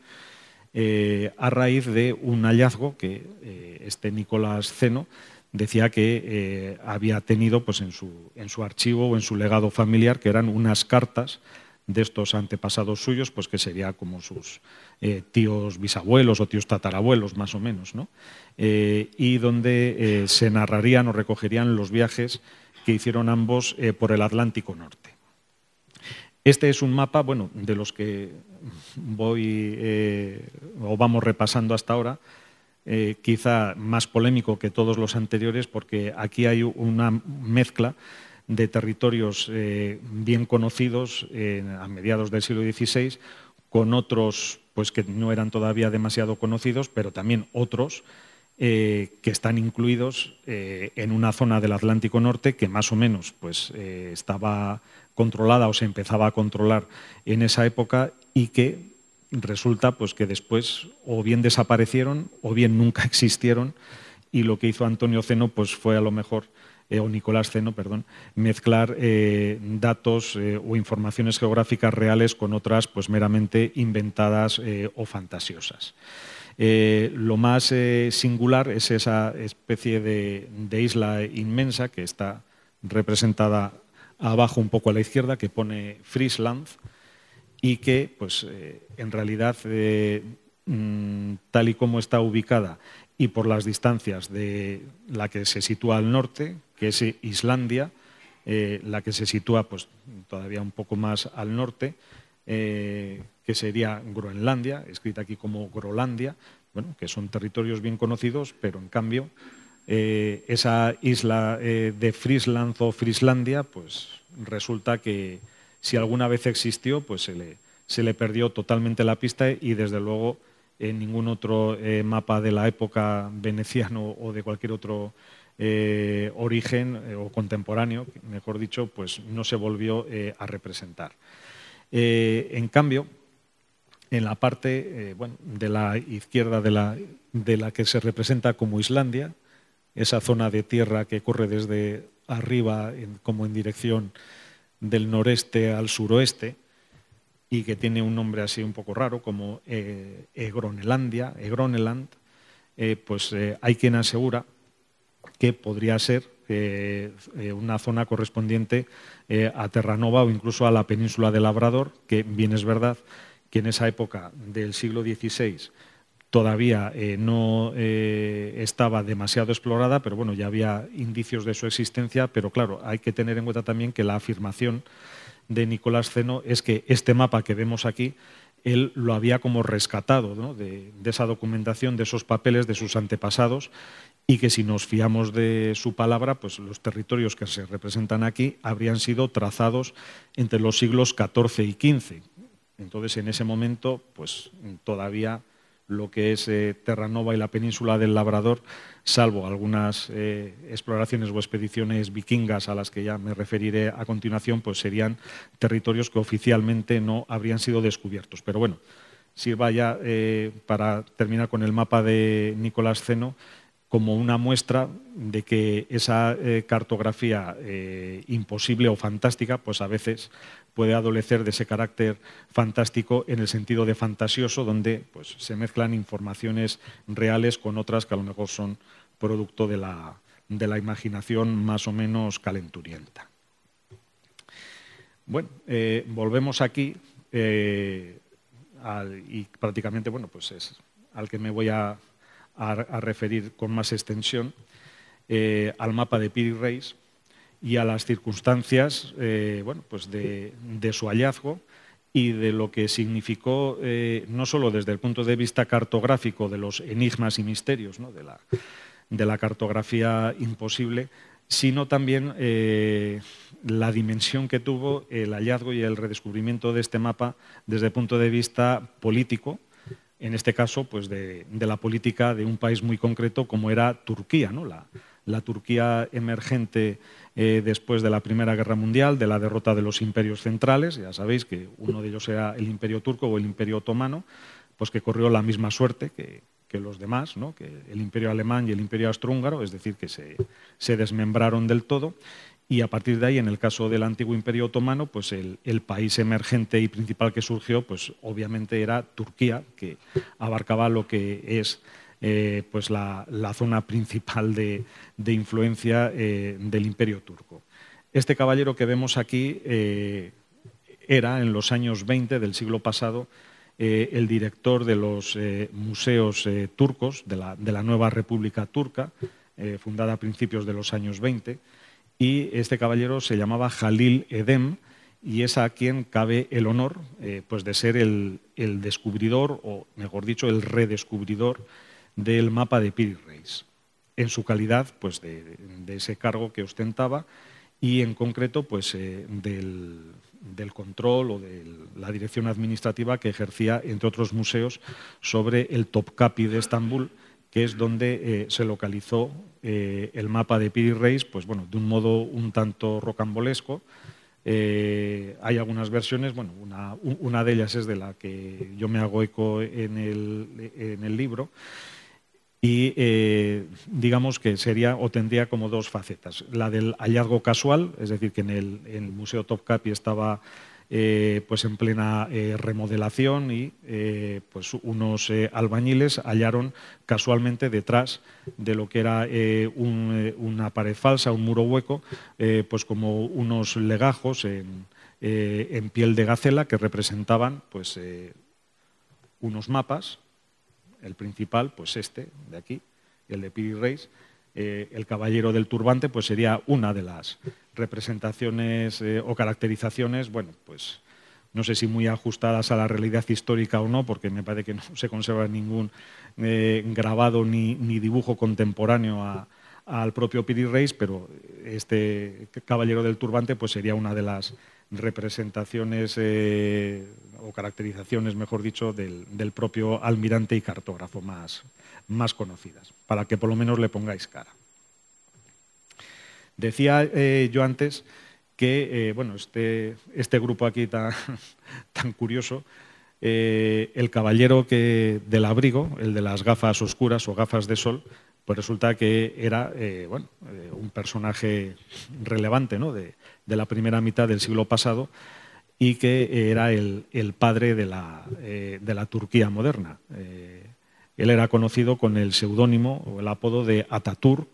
a raíz de un hallazgo que este Nicolás Ceno decía que había tenido pues, en, su, en su archivo o en su legado familiar, que eran unas cartas de estos antepasados suyos, pues que sería como sus eh, tíos bisabuelos o tíos tatarabuelos, más o menos, ¿no? Eh, y donde eh, se narrarían o recogerían los viajes que hicieron ambos por el Atlántico Norte. Este es un mapa, bueno, de los que voy o vamos repasando hasta ahora, quizá más polémico que todos los anteriores, porque aquí hay una mezcla de territorios eh, bien conocidos eh, a mediados del siglo XVI, con otros pues, que no eran todavía demasiado conocidos, pero también otros eh, que están incluidos en una zona del Atlántico Norte que más o menos pues, estaba controlada o se empezaba a controlar en esa época y que resulta pues, que después o bien desaparecieron o bien nunca existieron y lo que hizo Antonio Ceno pues, fue a lo mejor eh, o Nicolás Ceno, perdón, mezclar eh, datos eh, o informaciones geográficas reales con otras pues meramente inventadas o fantasiosas. lo más singular es esa especie de, isla inmensa que está representada abajo un poco a la izquierda, que pone Friesland y que, pues, en realidad, mm, tal y como está ubicada y por las distancias de la que se sitúa al norte, que es Islandia, eh, la que se sitúa pues, todavía un poco más al norte, eh, que sería Groenlandia, escrita aquí como Grolandia, bueno, que son territorios bien conocidos, pero en cambio eh, esa isla de Friesland o Frieslandia, pues resulta que si alguna vez existió, pues se le, se le perdió totalmente la pista y desde luego en ningún otro mapa de la época veneciano o de cualquier otro eh, origen eh, o contemporáneo, mejor dicho, pues no se volvió eh, a representar. en cambio, en la parte de la izquierda de la, de la que se representa como Islandia, esa zona de tierra que corre desde arriba como en dirección del noreste al suroeste, y que tiene un nombre así un poco raro, como Egronelandia, Egroneland, pues hay quien asegura que podría ser eh, eh, una zona correspondiente eh, a Terranova o incluso a la península de Labrador, que bien es verdad que en esa época del siglo XVI todavía no estaba demasiado explorada, pero bueno, ya había indicios de su existencia, pero claro, hay que tener en cuenta también que la afirmación de Nicolás Ceno es que este mapa que vemos aquí, él lo había como rescatado de, esa documentación, de esos papeles de sus antepasados, y que si nos fiamos de su palabra, pues los territorios que se representan aquí habrían sido trazados entre los siglos XIV y XV. Entonces, en ese momento, pues todavía lo que es eh, Terranova y la península del Labrador, salvo algunas eh, exploraciones o expediciones vikingas a las que ya me referiré a continuación, pues serían territorios que oficialmente no habrían sido descubiertos. Pero bueno, sirva ya eh, para terminar con el mapa de Nicolás Ceno como una muestra de que esa eh, cartografía eh, imposible o fantástica, pues a veces puede adolecer de ese carácter fantástico en el sentido de fantasioso, donde pues, se mezclan informaciones reales con otras que a lo mejor son producto de la, imaginación más o menos calenturienta. Bueno, eh, volvemos aquí y prácticamente, bueno, pues es al que me voy a a, referir con más extensión eh, al mapa de Piri Reis y a las circunstancias eh, pues de, su hallazgo y de lo que significó, eh, no solo desde el punto de vista cartográfico de los enigmas y misterios, de, la, cartografía imposible, sino también la dimensión que tuvo el hallazgo y el redescubrimiento de este mapa desde el punto de vista político, en este caso, pues de, la política de un país muy concreto como era Turquía, ¿no? la, Turquía emergente eh, después de la Primera Guerra Mundial, de la derrota de los imperios centrales, ya sabéis que uno de ellos era el imperio turco o el imperio otomano, pues que corrió la misma suerte que, los demás, ¿no? que el imperio alemán y el imperio austrohúngaro, es decir, que se desmembraron del todo y a partir de ahí, en el caso del antiguo imperio otomano, pues el, país emergente y principal que surgió, pues obviamente era Turquía, que abarcaba lo que es eh, pues la, zona principal de, influencia eh, del imperio turco. Este caballero que vemos aquí eh, era, en los años 20 del siglo pasado, el director de los museos turcos de la, de la, nueva República Turca, fundada a principios de los años 20 y este caballero se llamaba Jalil Edem y es a quien cabe el honor eh, pues de ser el, descubridor, o mejor dicho, el redescubridor del mapa de Piri en su calidad pues, de, ese cargo que ostentaba y en concreto pues, eh, del, control o de la dirección administrativa que ejercía, entre otros museos, sobre el Topkapi de Estambul, que es donde eh, se localizó eh, el mapa de Piri Race, pues bueno, de un modo un tanto rocambolesco. Eh, hay algunas versiones, bueno, una, de ellas es de la que yo me hago eco en el, libro. Y eh, digamos que sería o tendría como dos facetas. La del hallazgo casual, es decir, que en el, en el Museo Topkapi estaba eh, pues en plena eh, remodelación y eh, pues unos albañiles hallaron casualmente detrás de lo que era una pared falsa, un muro hueco, pues como unos legajos en, piel de gacela que representaban pues unos mapas, el principal pues este de aquí el de Piri Reis, eh, el caballero del turbante pues sería una de las representaciones eh, o caracterizaciones, bueno, pues no sé si muy ajustadas a la realidad histórica o no, porque me parece que no se conserva ningún eh, grabado ni, dibujo contemporáneo al propio Piri Reis, pero este caballero del turbante pues sería una de las representaciones eh, o caracterizaciones, mejor dicho, del, propio almirante y cartógrafo más, más conocidas, para que por lo menos le pongáis cara. Decía eh, yo antes que eh, bueno, este, este, grupo aquí tan, tan curioso, el caballero que, del abrigo, el de las gafas oscuras o gafas de sol, pues resulta que era bueno, un personaje relevante ¿no? de, de la primera mitad del siglo pasado y que era el, padre eh, de la, Turquía moderna. Eh, él era conocido con el seudónimo o el apodo de Ataturk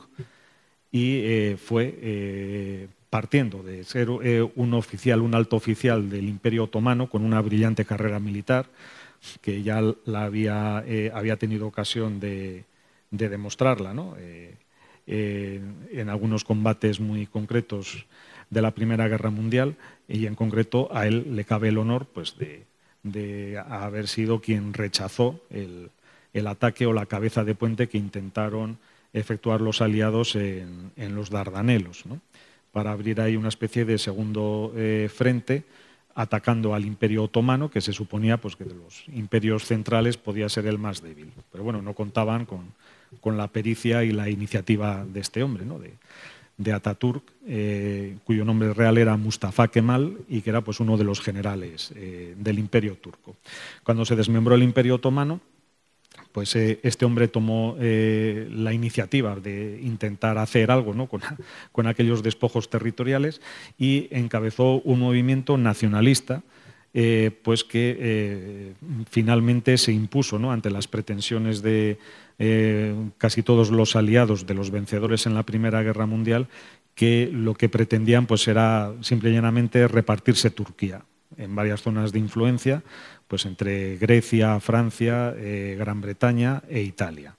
y eh, fue, partiendo de ser un oficial, un alto oficial del Imperio Otomano con una brillante carrera militar, que ya la había, había tenido ocasión de, demostrarla, en algunos combates muy concretos de la Primera Guerra Mundial y en concreto a él le cabe el honor pues, de, haber sido quien rechazó el, ataque o la cabeza de puente que intentaron efectuar los aliados en, los Dardanelos, para abrir ahí una especie de segundo eh, frente atacando al imperio otomano, que se suponía pues, que de los imperios centrales podía ser el más débil. Pero bueno, no contaban con, con la pericia y la iniciativa de este hombre, ¿no? de, de Ataturk, eh, cuyo nombre real era Mustafa Kemal y que era pues, uno de los generales eh, del imperio turco. Cuando se desmembró el imperio otomano, pues eh, este hombre tomó la iniciativa de intentar hacer algo con, aquellos despojos territoriales y encabezó un movimiento nacionalista pues que finalmente se impuso ¿no? ante las pretensiones de, eh, casi todos los aliados de los vencedores en la Primera Guerra Mundial, que lo que pretendían pues, era simple y llanamente repartirse Turquía en varias zonas de influencia, pues entre Grecia, Francia, eh, Gran Bretaña e Italia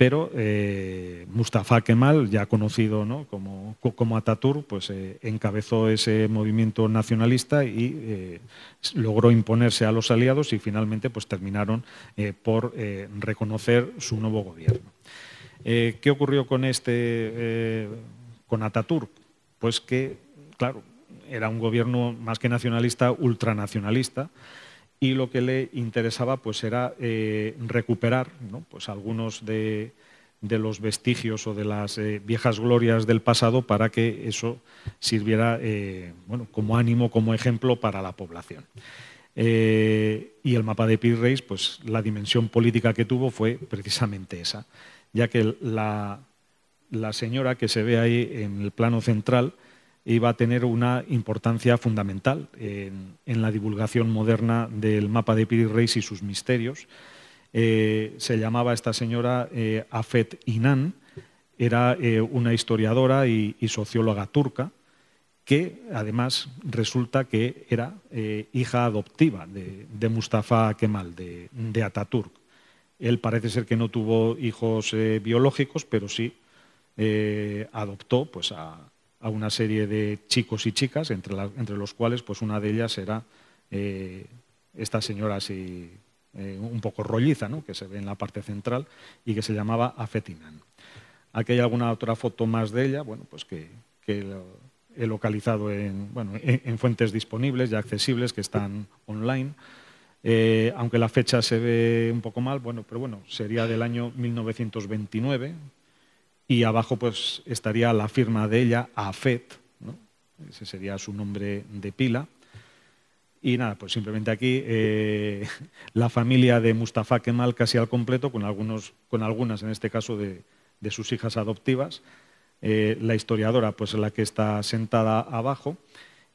pero eh, Mustafa Kemal, ya conocido como, Atatur, pues, eh, encabezó ese movimiento nacionalista y eh, logró imponerse a los aliados y finalmente pues, terminaron por reconocer su nuevo gobierno. ¿Qué ocurrió con, este, con Ataturk? Pues que, claro, era un gobierno más que nacionalista, ultranacionalista y lo que le interesaba pues era eh, recuperar pues, algunos de, los vestigios o de las eh, viejas glorias del pasado para que eso sirviera eh, como ánimo, como ejemplo para la población. y el mapa de Pirreis, pues la dimensión política que tuvo fue precisamente esa, ya que la señora que se ve ahí en el plano central, iba a tener una importancia fundamental en, la divulgación moderna del mapa de Piri Reis y sus misterios. Eh, se llamaba esta señora eh, Afet Inan, era eh, una historiadora y, socióloga turca que además resulta que era hija adoptiva de, Mustafa Kemal, de, de Ataturk. Él parece ser que no tuvo hijos biológicos, pero sí adoptó pues, a, a una serie de chicos y chicas, entre, los cuales pues una de ellas era eh, esta señora así eh, un poco rolliza, que se ve en la parte central y que se llamaba Afetinan. Aquí hay alguna otra foto más de ella, bueno, pues que, he localizado en, fuentes disponibles y accesibles que están online. Eh, aunque la fecha se ve un poco mal, bueno, pero bueno, sería del año 1929, y abajo pues estaría la firma de ella, Afet, ese sería su nombre de pila. Y nada, pues simplemente aquí eh, la familia de Mustafa Kemal casi al completo, con, algunos, con algunas en este caso de, de sus hijas adoptivas, eh, la historiadora pues la que está sentada abajo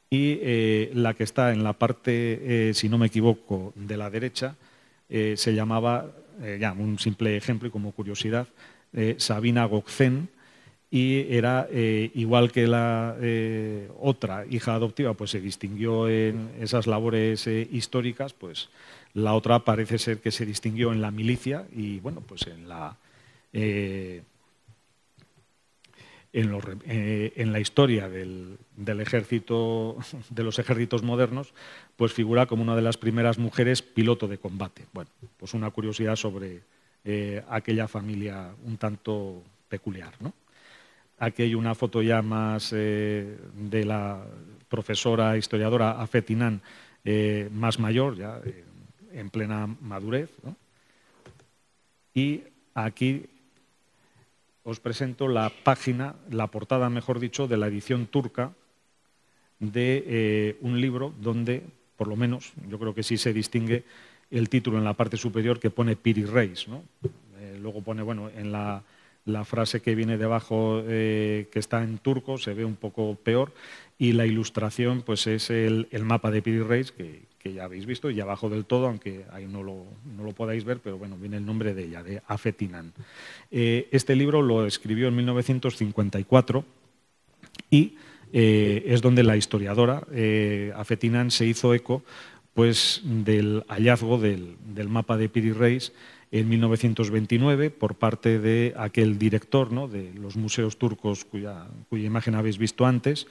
y eh, la que está en la parte, si no me equivoco, de la derecha, se llamaba, ya un simple ejemplo y como curiosidad, eh, Sabina Goczen y era eh, igual que la eh, otra hija adoptiva, pues se distinguió en esas labores históricas, pues la otra parece ser que se distinguió en la milicia y bueno, pues en la en, la historia del, ejército de los ejércitos modernos, pues figura como una de las primeras mujeres piloto de combate. Bueno, pues una curiosidad sobre eh, aquella familia un tanto peculiar. Aquí hay una foto ya más eh, de la profesora historiadora Afetinan eh, más mayor, ya en plena madurez. Y aquí os presento la página, la portada, mejor dicho, de la edición turca de un libro donde, por lo menos, yo creo que sí se distingue el título en la parte superior que pone Piri Reis. Eh, luego pone, bueno, en la, frase que viene debajo, eh, que está en turco, se ve un poco peor, y la ilustración pues es el, mapa de Piri Reis, que, ya habéis visto, y abajo del todo, aunque ahí no lo, no lo podáis ver, pero bueno, viene el nombre de ella, de Afetinan. Eh, este libro lo escribió en 1954 y... es donde la historiadora Afetinan se hizo eco pues, del hallazgo del, mapa de Piri Reis en 1929 por parte de aquel director ¿no? de los museos turcos cuya, imagen habéis visto antes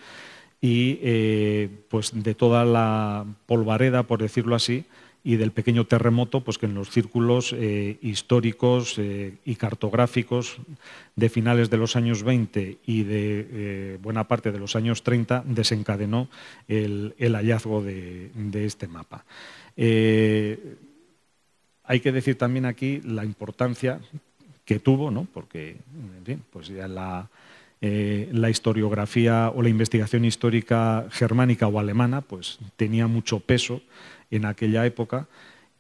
y eh, pues de toda la polvareda, por decirlo así, y del pequeño terremoto, pues que en los círculos eh, históricos eh, y cartográficos de finales de los años 20 y de eh, buena parte de los años 30 desencadenó el, hallazgo de, este mapa. hay que decir también aquí la importancia que tuvo, porque pues ya la, la historiografía o la investigación histórica germánica o alemana pues tenía mucho peso en aquella época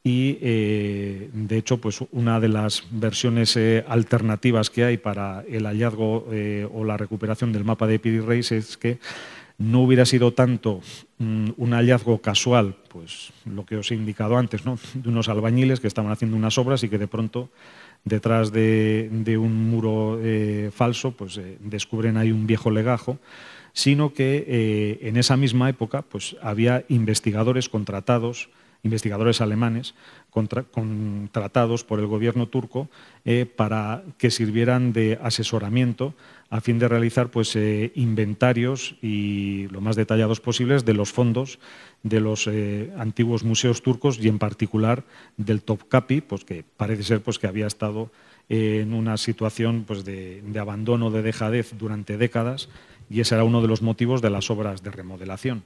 y eh, de hecho pues una de las versiones eh, alternativas que hay para el hallazgo eh, o la recuperación del mapa de Piri Reis es que no hubiera sido tanto mm, un hallazgo casual, pues lo que os he indicado antes, de unos albañiles que estaban haciendo unas obras y que de pronto detrás de, un muro falso pues descubren ahí un viejo legajo, sino que eh, en esa misma época pues, había investigadores contratados, investigadores alemanes, contratados por el gobierno turco eh, para que sirvieran de asesoramiento a fin de realizar pues, eh, inventarios y lo más detallados posibles de los fondos de los antiguos museos turcos y en particular del Topkapi, pues, que parece ser pues, que había estado en una situación pues, de abandono, de dejadez durante décadas y ese era uno de los motivos de las obras de remodelación.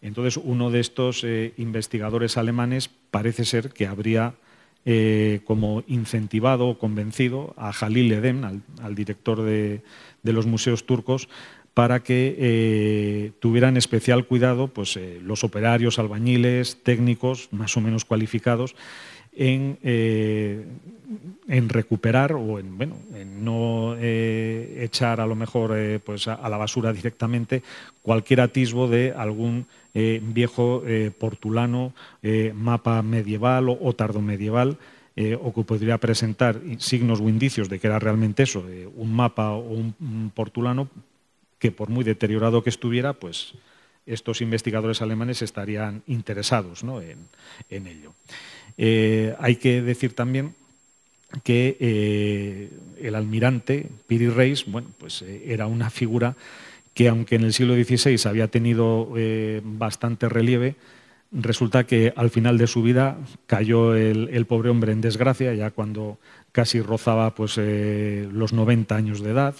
Entonces, uno de estos eh, investigadores alemanes parece ser que habría eh, como incentivado o convencido a Halil Edem, al, director de, los museos turcos, para que eh, tuvieran especial cuidado pues, los operarios, albañiles, técnicos más o menos cualificados eh, en, recuperar o en, bueno, no eh, echar a lo mejor eh, pues a, la basura directamente cualquier atisbo de algún viejo portulano, mapa medieval o, tardomedieval. o que podría presentar signos o indicios de que era realmente eso, un mapa o un, un, portulano, que por muy deteriorado que estuviera, pues estos investigadores alemanes estarían interesados en, en ello. Eh, hay que decir también que eh, el almirante Piri Reis, bueno, pues eh, era una figura que aunque en el siglo XVI había tenido bastante relieve, resulta que al final de su vida cayó el, pobre hombre en desgracia, ya cuando casi rozaba pues, los 90 años de edad,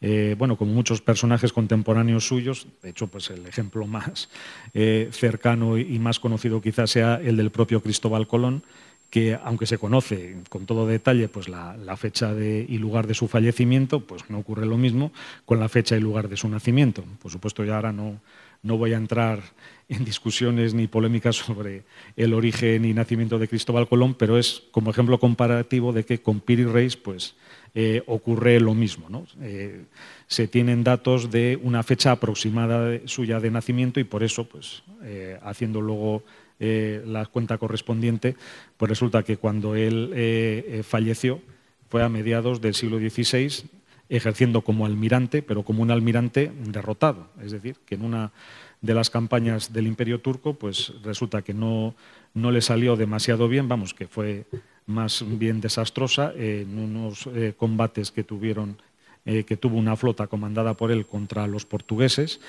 eh, bueno, como muchos personajes contemporáneos suyos, de hecho, pues el ejemplo más eh, cercano y más conocido quizás sea el del propio Cristóbal Colón, que aunque se conoce con todo detalle pues la, fecha de, y lugar de su fallecimiento, pues no ocurre lo mismo con la fecha y lugar de su nacimiento. Por supuesto, ya ahora no, no voy a entrar en discusiones ni polémicas sobre el origen y nacimiento de Cristóbal Colón, pero es como ejemplo comparativo de que con Piri Reis, pues eh, ocurre lo mismo. Eh, se tienen datos de una fecha aproximada suya de nacimiento y por eso, pues, eh, haciendo luego la cuenta correspondiente, pues resulta que cuando él falleció fue a mediados del siglo XVI ejerciendo como almirante, pero como un almirante derrotado. Es decir, que en una de las campañas del Imperio Turco, pues resulta que no, no le salió demasiado bien, vamos, que fue más bien desastrosa, eh, en unos eh, combates que, tuvieron, eh, que tuvo una flota comandada por él contra los portugueses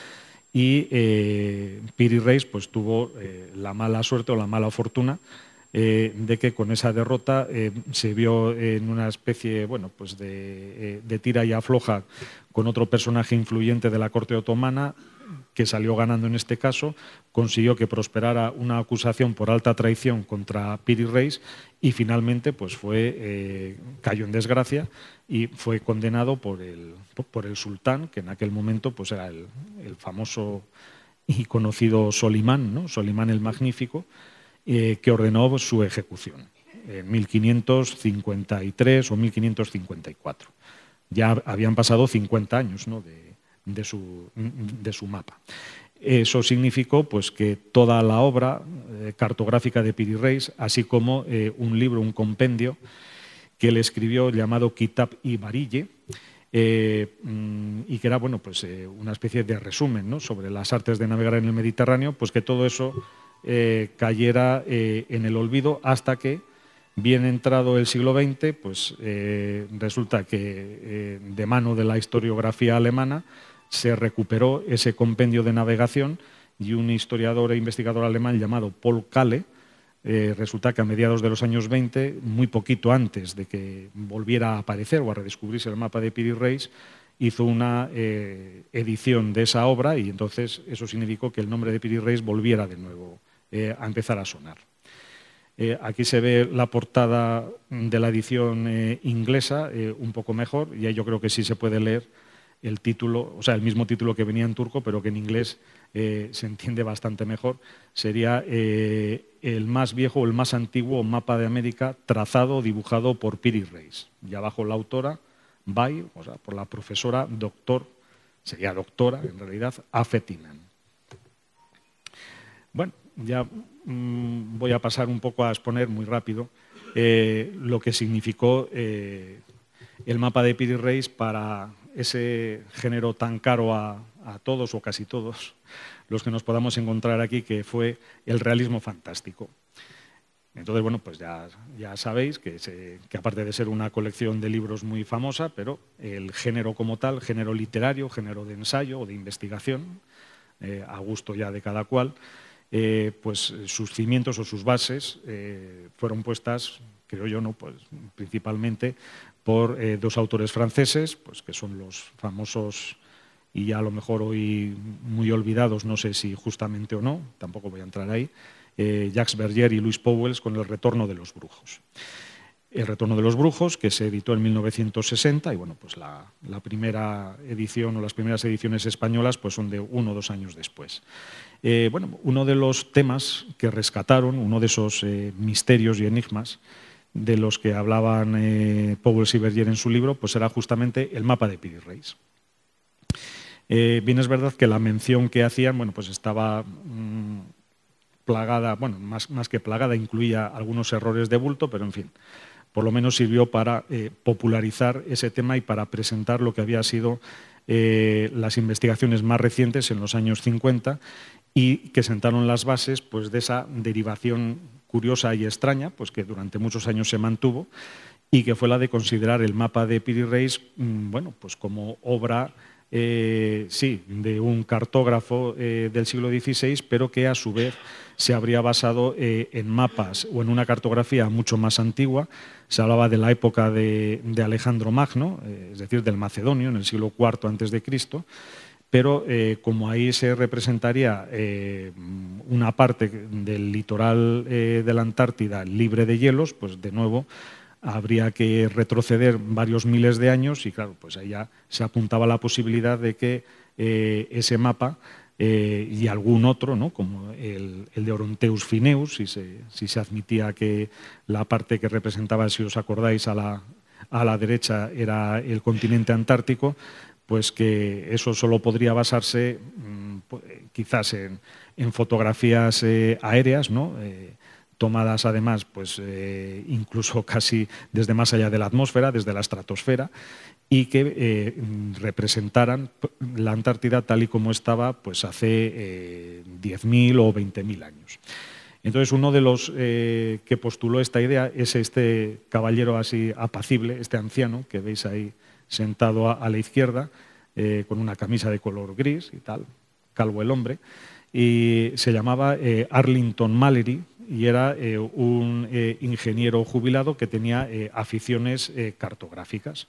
y Piri Reis pues, tuvo la mala suerte o la mala fortuna de que con esa derrota se vio en una especie bueno, pues de tira y afloja con otro personaje influyente de la corte otomana, que salió ganando en este caso, consiguió que prosperara una acusación por alta traición contra Piri Reis y finalmente pues fue, eh, cayó en desgracia y fue condenado por el, por el sultán, que en aquel momento pues, era el, famoso y conocido Solimán, ¿no? Solimán el Magnífico, eh, que ordenó su ejecución en 1553 o 1554. Ya habían pasado 50 años ¿no? de, de su, mapa. Eso significó pues, que toda la obra eh, cartográfica de Piri Reis, así como eh, un libro, un compendio que él escribió llamado Kitab y Barille, eh, mm, y que era bueno, pues, una especie de resumen sobre las artes de navegar en el Mediterráneo, pues que todo eso cayera en el olvido hasta que, bien entrado el siglo XX, pues resulta que de mano de la historiografía alemana, se recuperó ese compendio de navegación y un historiador e investigador alemán llamado Paul Kalle, eh, resulta que a mediados de los años 20, muy poquito antes de que volviera a aparecer o a redescubrirse el mapa de Piri Reis, hizo una eh, edición de esa obra y entonces eso significó que el nombre de Piri Reis volviera de nuevo eh, a empezar a sonar. aquí se ve la portada de la edición inglesa un poco mejor y ahí yo creo que sí se puede leer el título, o sea, el mismo título que venía en turco, pero que en inglés eh, se entiende bastante mejor, sería eh, el más viejo o el más antiguo mapa de América trazado dibujado por Piri Reis. Y abajo la autora, by, o sea, por la profesora, doctor, sería doctora en realidad, Afetinan. Bueno, ya mm, voy a pasar un poco a exponer muy rápido eh, lo que significó el mapa de Piri Reis para ese género tan caro a, todos o casi todos los que nos podamos encontrar aquí, que fue el realismo fantástico. Entonces, bueno, pues ya, sabéis que, aparte de ser una colección de libros muy famosa, pero el género como tal, género literario, género de ensayo o de investigación, eh, a gusto ya de cada cual, eh, pues sus cimientos o sus bases eh, fueron puestas, creo yo, no, pues, principalmente por eh, dos autores franceses, pues que son los famosos y ya a lo mejor hoy muy olvidados, no sé si justamente o no, tampoco voy a entrar ahí, eh, Jacques Berger y Louis Powells con El retorno de los brujos. El retorno de los brujos, que se editó en 1960, y bueno, pues la, primera edición o las primeras ediciones españolas pues son de uno o dos años después. Eh, bueno, uno de los temas que rescataron, uno de esos misterios y enigmas, de los que hablaban eh, Powell y en su libro, pues era justamente el mapa de Piri Reis. Eh, bien es verdad que la mención que hacían, bueno, pues estaba mm, plagada, bueno, más, que plagada, incluía algunos errores de bulto, pero en fin, por lo menos sirvió para eh, popularizar ese tema y para presentar lo que había sido eh, las investigaciones más recientes en los años 50 y que sentaron las bases pues, de esa derivación curiosa y extraña, pues que durante muchos años se mantuvo, y que fue la de considerar el mapa de Piri Reis, mm, bueno, pues como obra eh, sí, de un cartógrafo eh, del siglo XVI, pero que a su vez se habría basado eh, en mapas o en una cartografía mucho más antigua. Se hablaba de la época de, de Alejandro Magno, es decir, del Macedonio, en el siglo IV a.C., pero eh, como ahí se representaría eh, una parte del litoral eh, de la Antártida libre de hielos, pues de nuevo habría que retroceder varios miles de años y claro, pues ahí ya se apuntaba la posibilidad de que ese mapa y algún otro, ¿no? como el, de Oronteus Fineus, si se, admitía que la parte que representaba, si os acordáis, a la derecha era el continente antártico, pues que eso solo podría basarse mm, pues, quizás en, fotografías eh, aéreas, eh, tomadas además, pues eh, incluso casi desde más allá de la atmósfera, desde la estratosfera, y que mm, representaran la Antártida tal y como estaba pues hace 10.000 o 20.000 años. Entonces, uno de los que postuló esta idea es este caballero así apacible, este anciano que veis ahí sentado a, la izquierda, eh, con una camisa de color gris y tal, calvo el hombre, y se llamaba eh, Arlington Mallory y era eh, un ingeniero jubilado que tenía aficiones cartográficas.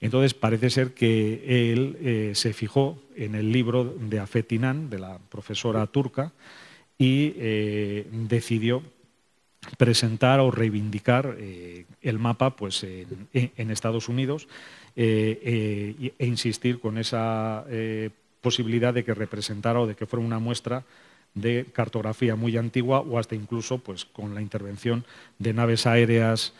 Entonces parece ser que él se fijó en el libro de Afetinan, de la profesora turca, y decidió presentar o reivindicar el mapa pues, en Estados Unidos eh, eh, e insistir con esa eh, posibilidad de que representara o de que fuera una muestra de cartografía muy antigua o hasta incluso pues, con la intervención de naves aéreas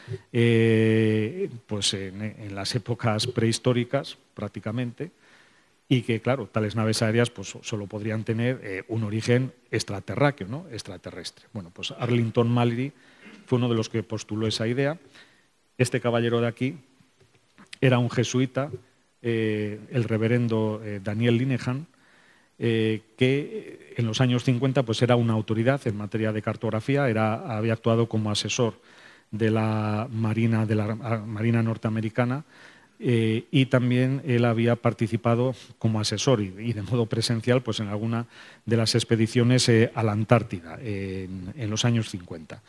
pues en, las épocas prehistóricas prácticamente y que claro tales naves aéreas pues, solo podrían tener un origen extraterráqueo extraterrestre bueno pues Arlington Mallory fue uno de los que postuló esa idea este caballero de aquí era un jesuita, eh, el reverendo eh, Daniel Linehan, eh, que en los años 50 pues, era una autoridad en materia de cartografía, era, había actuado como asesor de la Marina, de la Marina norteamericana y también él había participado como asesor y, de modo presencial pues, en alguna de las expediciones a la Antártida en, en, los años 50.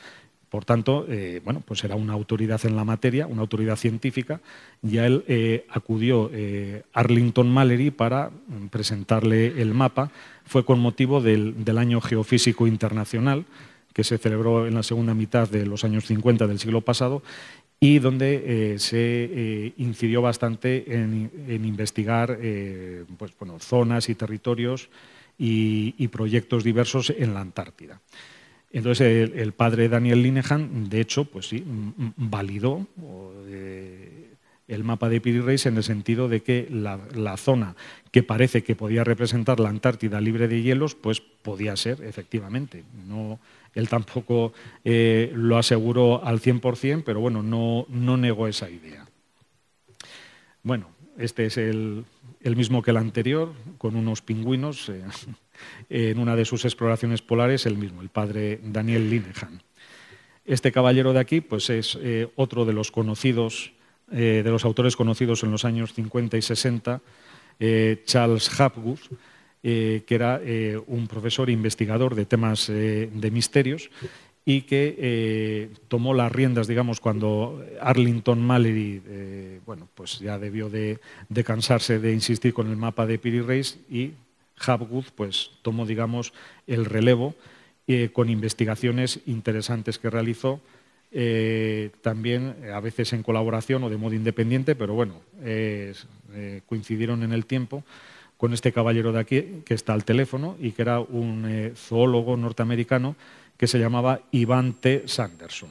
Por tanto, eh, pues era una autoridad en la materia, una autoridad científica, y a él eh, acudió eh, Arlington Mallory para mm, presentarle el mapa. Fue con motivo del, año geofísico internacional, que se celebró en la segunda mitad de los años 50 del siglo pasado, y donde se incidió bastante en, investigar pues, zonas y territorios y proyectos diversos en la Antártida. Entonces el, padre Daniel Linehan, de hecho, pues sí, validó eh, el mapa de Piri Reis en el sentido de que la, zona que parece que podía representar la Antártida libre de hielos, pues podía ser, efectivamente. No, él tampoco eh, lo aseguró al 100%, pero bueno, no, negó esa idea. Bueno, este es el, mismo que el anterior, con unos pingüinos. Eh, en una de sus exploraciones polares, el mismo, el padre Daniel Linehan. Este caballero de aquí pues es eh, otro de los conocidos, eh, de los autores conocidos en los años 50 y 60, eh, Charles Hapgood, que era un profesor investigador de temas de misterios y que tomó las riendas, digamos, cuando Arlington Mallory, bueno, pues ya debió de, de, cansarse de insistir con el mapa de Piri Reis y Hapgood pues, tomó, digamos, el relevo eh, con investigaciones interesantes que realizó, eh, también eh, a veces en colaboración o de modo independiente, pero bueno, coincidieron en el tiempo con este caballero de aquí que está al teléfono y que era un zoólogo norteamericano que se llamaba Iván T. Sanderson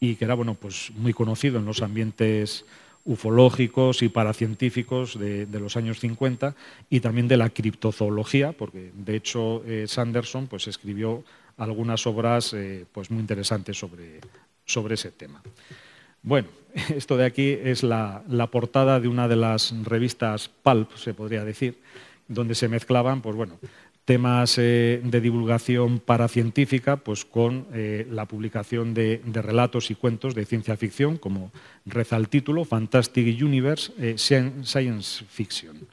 y que era bueno, pues, muy conocido en los ambientes ufológicos y paracientíficos de, los años 50 y también de la criptozoología, porque de hecho eh, Sanderson pues, escribió algunas obras eh, pues, muy interesantes sobre, ese tema. Bueno, esto de aquí es la, la, portada de una de las revistas Pulp, se podría decir, donde se mezclaban pues, bueno, temas eh, de divulgación paracientífica, pues con eh, la publicación de, relatos y cuentos de ciencia ficción, como reza el título, Fantastic Universe eh, Science Fiction.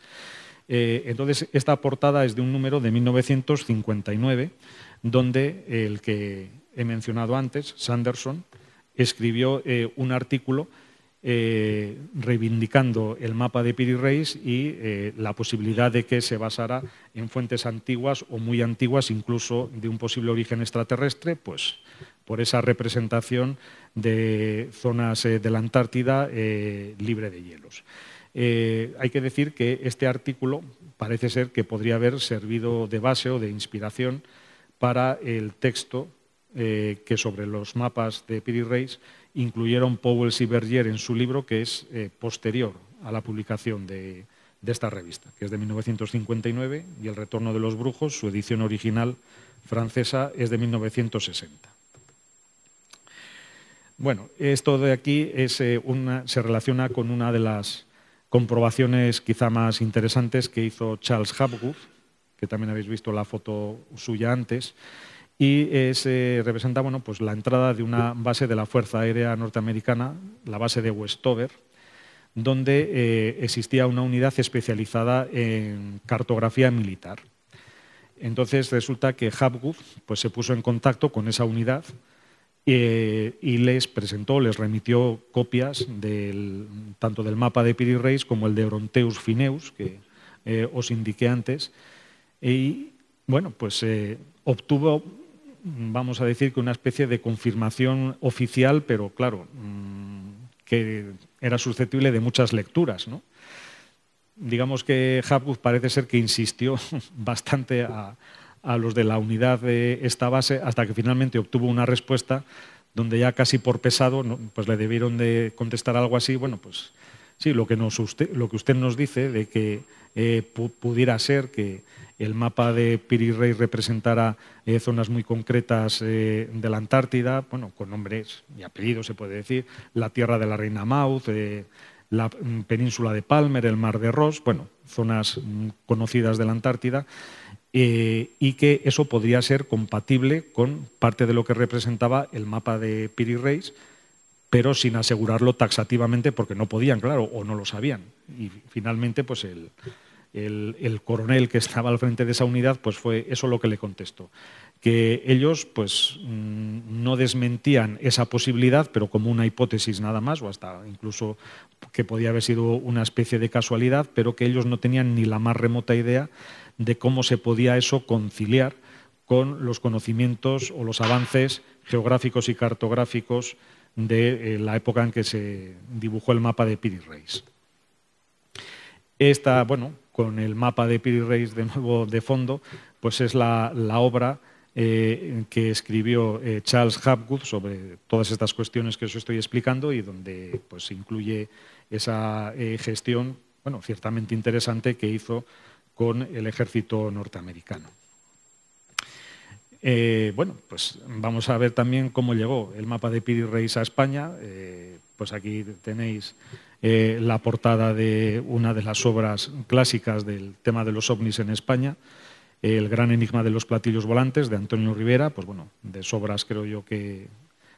entonces, esta portada es de un número de 1959, donde el que he mencionado antes, Sanderson, escribió un artículo eh, reivindicando el mapa de Piri Reis y eh, la posibilidad de que se basara en fuentes antiguas o muy antiguas, incluso de un posible origen extraterrestre, pues por esa representación de zonas eh, de la Antártida libre de hielos. hay que decir que este artículo parece ser que podría haber servido de base o de inspiración para el texto que sobre los mapas de Piri Reis incluyeron Powell y Berger en su libro, que es eh, posterior a la publicación de, esta revista, que es de 1959, y El Retorno de los Brujos, su edición original francesa, es de 1960. Bueno, esto de aquí es eh, una, se relaciona con una de las comprobaciones quizá más interesantes que hizo Charles Hapgood, que también habéis visto la foto suya antes, y eh, se representa bueno, pues la entrada de una base de la Fuerza Aérea Norteamericana, la base de Westover, donde eh, existía una unidad especializada en cartografía militar. Entonces resulta que Hapgood pues, se puso en contacto con esa unidad eh, y les presentó, les remitió copias del, tanto del mapa de Piri como el de Bronteus Fineus, que os indiqué antes. Y bueno, pues obtuvo vamos a decir que una especie de confirmación oficial, pero claro, mm, que era susceptible de muchas lecturas. ¿no? Digamos que Hapgood parece ser que insistió bastante a, los de la unidad de esta base hasta que finalmente obtuvo una respuesta donde ya casi por pesado pues le debieron de contestar algo así, bueno, pues sí, lo que, usted, lo que usted nos dice de que eh, pudiera ser que el mapa de Piri Reis representara eh, zonas muy concretas eh, de la Antártida, bueno, con nombres y apellidos se puede decir, la tierra de la reina Maud, eh, la mm, península de Palmer, el mar de Ross, bueno, zonas mm, conocidas de la Antártida. y que eso podría ser compatible con parte de lo que representaba el mapa de Piri Reis, pero sin asegurarlo taxativamente porque no podían, claro, o no lo sabían. Y finalmente, pues el, el, coronel que estaba al frente de esa unidad, pues fue eso lo que le contestó. Que ellos pues mm, no desmentían esa posibilidad, pero como una hipótesis nada más, o hasta incluso que podía haber sido una especie de casualidad, pero que ellos no tenían ni la más remota idea de cómo se podía eso conciliar con los conocimientos o los avances geográficos y cartográficos de eh, la época en que se dibujó el mapa de Piri Reis. Esta, bueno, con el mapa de Piri Reis de nuevo de fondo, pues es la, obra eh, que escribió eh, Charles Hapgood sobre todas estas cuestiones que os estoy explicando y donde pues incluye esa eh, gestión, bueno, ciertamente interesante que hizo con el ejército norteamericano. bueno, pues vamos a ver también cómo llegó el mapa de Piri Reis a España. pues aquí tenéis eh, la portada de una de las obras clásicas del tema de los ovnis en España, El gran enigma de los platillos volantes, de Antonio Rivera, pues bueno, de obras creo yo que,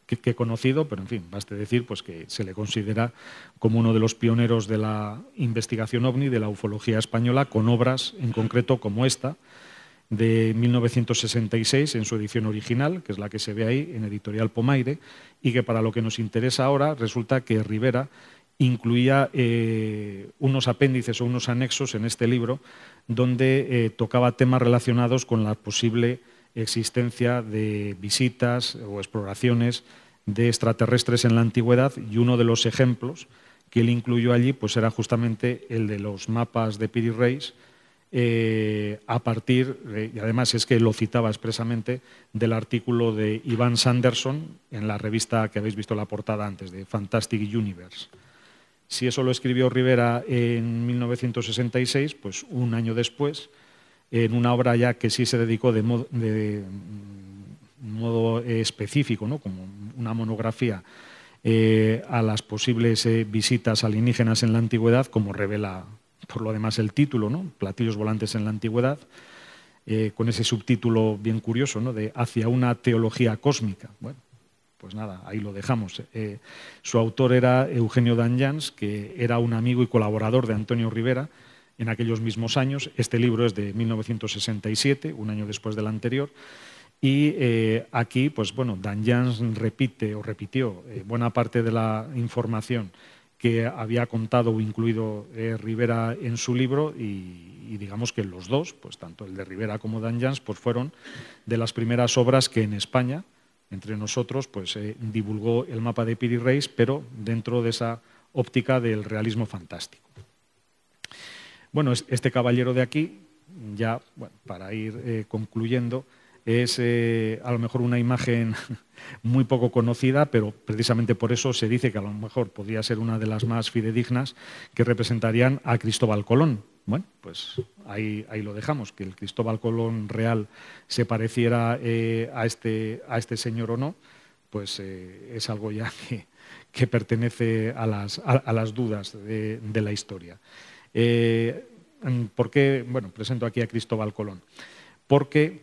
que, he conocido, pero en fin, baste decir pues que se le considera como uno de los pioneros de la investigación ovni, de la ufología española, con obras en concreto como esta, de 1966 en su edición original, que es la que se ve ahí en editorial Pomaire, y que para lo que nos interesa ahora resulta que Rivera incluía eh, unos apéndices o unos anexos en este libro donde eh, tocaba temas relacionados con la posible existencia de visitas o exploraciones de extraterrestres en la antigüedad y uno de los ejemplos que él incluyó allí pues era justamente el de los mapas de Piri Reis eh, a partir, y además es que lo citaba expresamente, del artículo de Iván Sanderson en la revista que habéis visto la portada antes, de Fantastic Universe. Si eso lo escribió Rivera en 1966, pues un año después, en una obra ya que sí se dedicó de modo, mm, modo eh, específico, ¿no? como una monografía, eh, a las posibles eh, visitas alienígenas en la antigüedad, como revela por lo demás el título, ¿no? Platillos volantes en la antigüedad, con ese subtítulo bien curioso, ¿no? De Hacia una teología cósmica. Bueno, pues nada, ahí lo dejamos. Eh, su autor era Eugenio Danjans, que era un amigo y colaborador de Antonio Rivera en aquellos mismos años. Este libro es de 1967, un año después del anterior. Y eh, aquí, pues bueno, Danjans repite o repitió eh, buena parte de la información que había contado o incluido Rivera en su libro y digamos que los dos, pues tanto el de Rivera como Danjans, pues fueron de las primeras obras que en España, entre nosotros, pues eh, divulgó el mapa de Piri Reis, pero dentro de esa óptica del realismo fantástico. Bueno, este caballero de aquí, ya para ir eh, concluyendo, es eh, a lo mejor una imagen muy poco conocida, pero precisamente por eso se dice que a lo mejor podría ser una de las más fidedignas que representarían a Cristóbal Colón, bueno, pues ahí, ahí, lo dejamos, que el Cristóbal Colón real se pareciera eh, a, este, a este señor o no, pues eh, es algo ya que, pertenece a las, a, las dudas de, la historia. Eh, ¿Por qué? Bueno, presento aquí a Cristóbal Colón. Porque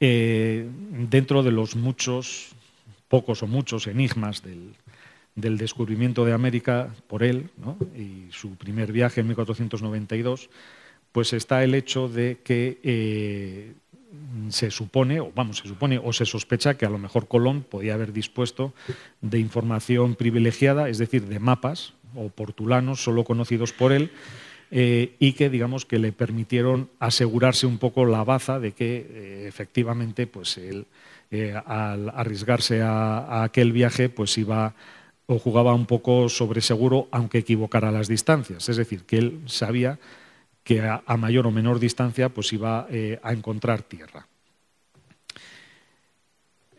dentro de los muchos, pocos o muchos enigmas del del descubrimiento de América por él y su primer viaje en 1492, pues está el hecho de que eh, se supone, o vamos, se supone o se sospecha que a lo mejor Colón podía haber dispuesto de información privilegiada, es decir, de mapas o portulanos solo conocidos por él, eh, y que digamos que le permitieron asegurarse un poco la baza de que eh, efectivamente pues él al arriesgarse a, a, aquel viaje pues iba o jugaba un poco sobre seguro, aunque equivocara las distancias. Es decir, que él sabía que a, mayor o menor distancia pues iba eh, a encontrar tierra.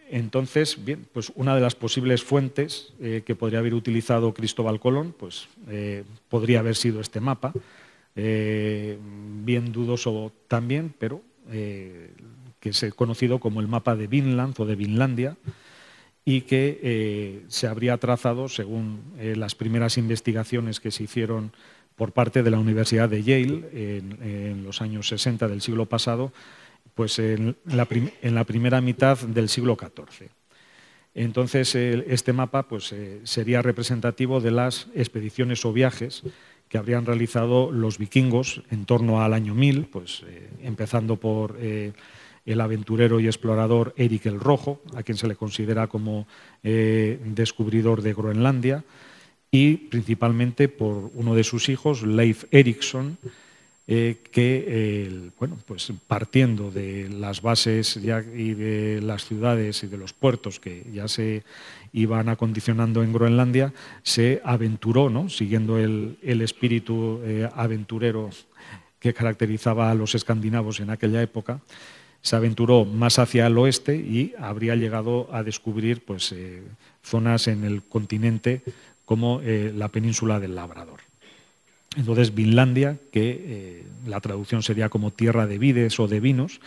Entonces, bien, pues una de las posibles fuentes eh, que podría haber utilizado Cristóbal Colón, pues eh, podría haber sido este mapa, bien dudoso también, pero que es conocido como el mapa de Vinland o de Vinlandia, y que eh, se habría trazado, según eh, las primeras investigaciones que se hicieron por parte de la Universidad de Yale en, los años 60 del siglo pasado, pues en la, primera mitad del siglo XIV. Entonces, este mapa pues, eh, sería representativo de las expediciones o viajes que habrían realizado los vikingos en torno al año 1000, pues, empezando por el aventurero y explorador Eric el Rojo, a quien se le considera como eh, descubridor de Groenlandia, y principalmente por uno de sus hijos, Leif Erikson, eh, que bueno, pues partiendo de las bases y de las ciudades y de los puertos que ya se iban acondicionando en Groenlandia, se aventuró, ¿no? siguiendo el, espíritu eh, aventurero que caracterizaba a los escandinavos en aquella época, se aventuró más hacia el oeste y habría llegado a descubrir pues, eh, zonas en el continente como eh, la península del Labrador. Entonces, Vinlandia, que eh, la traducción sería como tierra de vides o de vinos,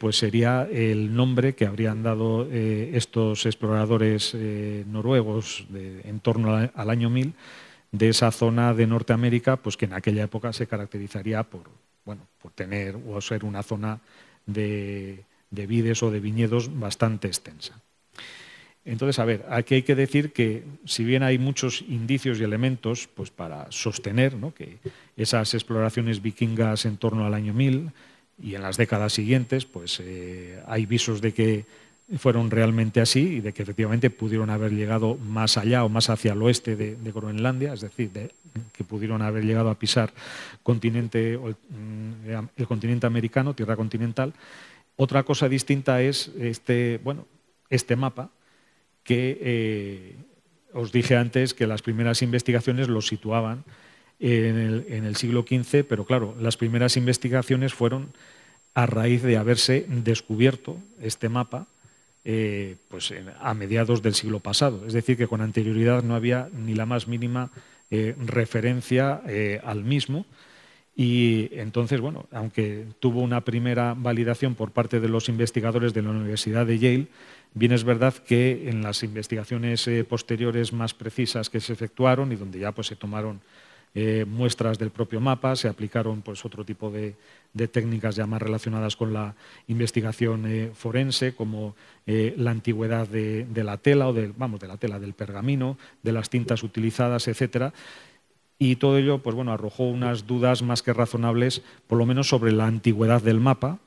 pues sería el nombre que habrían dado estos exploradores noruegos en torno al año 1000 de esa zona de Norteamérica, pues que en aquella época se caracterizaría por, bueno, por tener o ser una zona de, vides o de viñedos bastante extensa. Entonces, a ver, aquí hay que decir que si bien hay muchos indicios y elementos pues, para sostener que esas exploraciones vikingas en torno al año 1000 y en las décadas siguientes, pues eh, hay visos de que fueron realmente así y de que efectivamente pudieron haber llegado más allá o más hacia el oeste de, Groenlandia, es decir, que pudieron haber llegado a pisar mm, el continente americano, tierra continental. Otra cosa distinta es este, bueno, este mapa que eh, os dije antes que las primeras investigaciones lo situaban en el, en el siglo XV, pero claro, las primeras investigaciones fueron a raíz de haberse descubierto este mapa eh, pues a mediados del siglo pasado. Es decir, que con anterioridad no había ni la más mínima eh, referencia eh, al mismo. Y entonces, bueno, aunque tuvo una primera validación por parte de los investigadores de la Universidad de Yale, bien es verdad que en las investigaciones posteriores más precisas que se efectuaron y donde ya pues, se tomaron eh, muestras del propio mapa, se aplicaron pues, otro tipo de, técnicas ya más relacionadas con la investigación eh, forense, como eh, la antigüedad de, la tela o del, vamos, de la tela, del pergamino, de las tintas utilizadas, etcétera. Y todo ello, pues bueno, arrojó unas dudas más que razonables, por lo menos sobre la antigüedad del mapa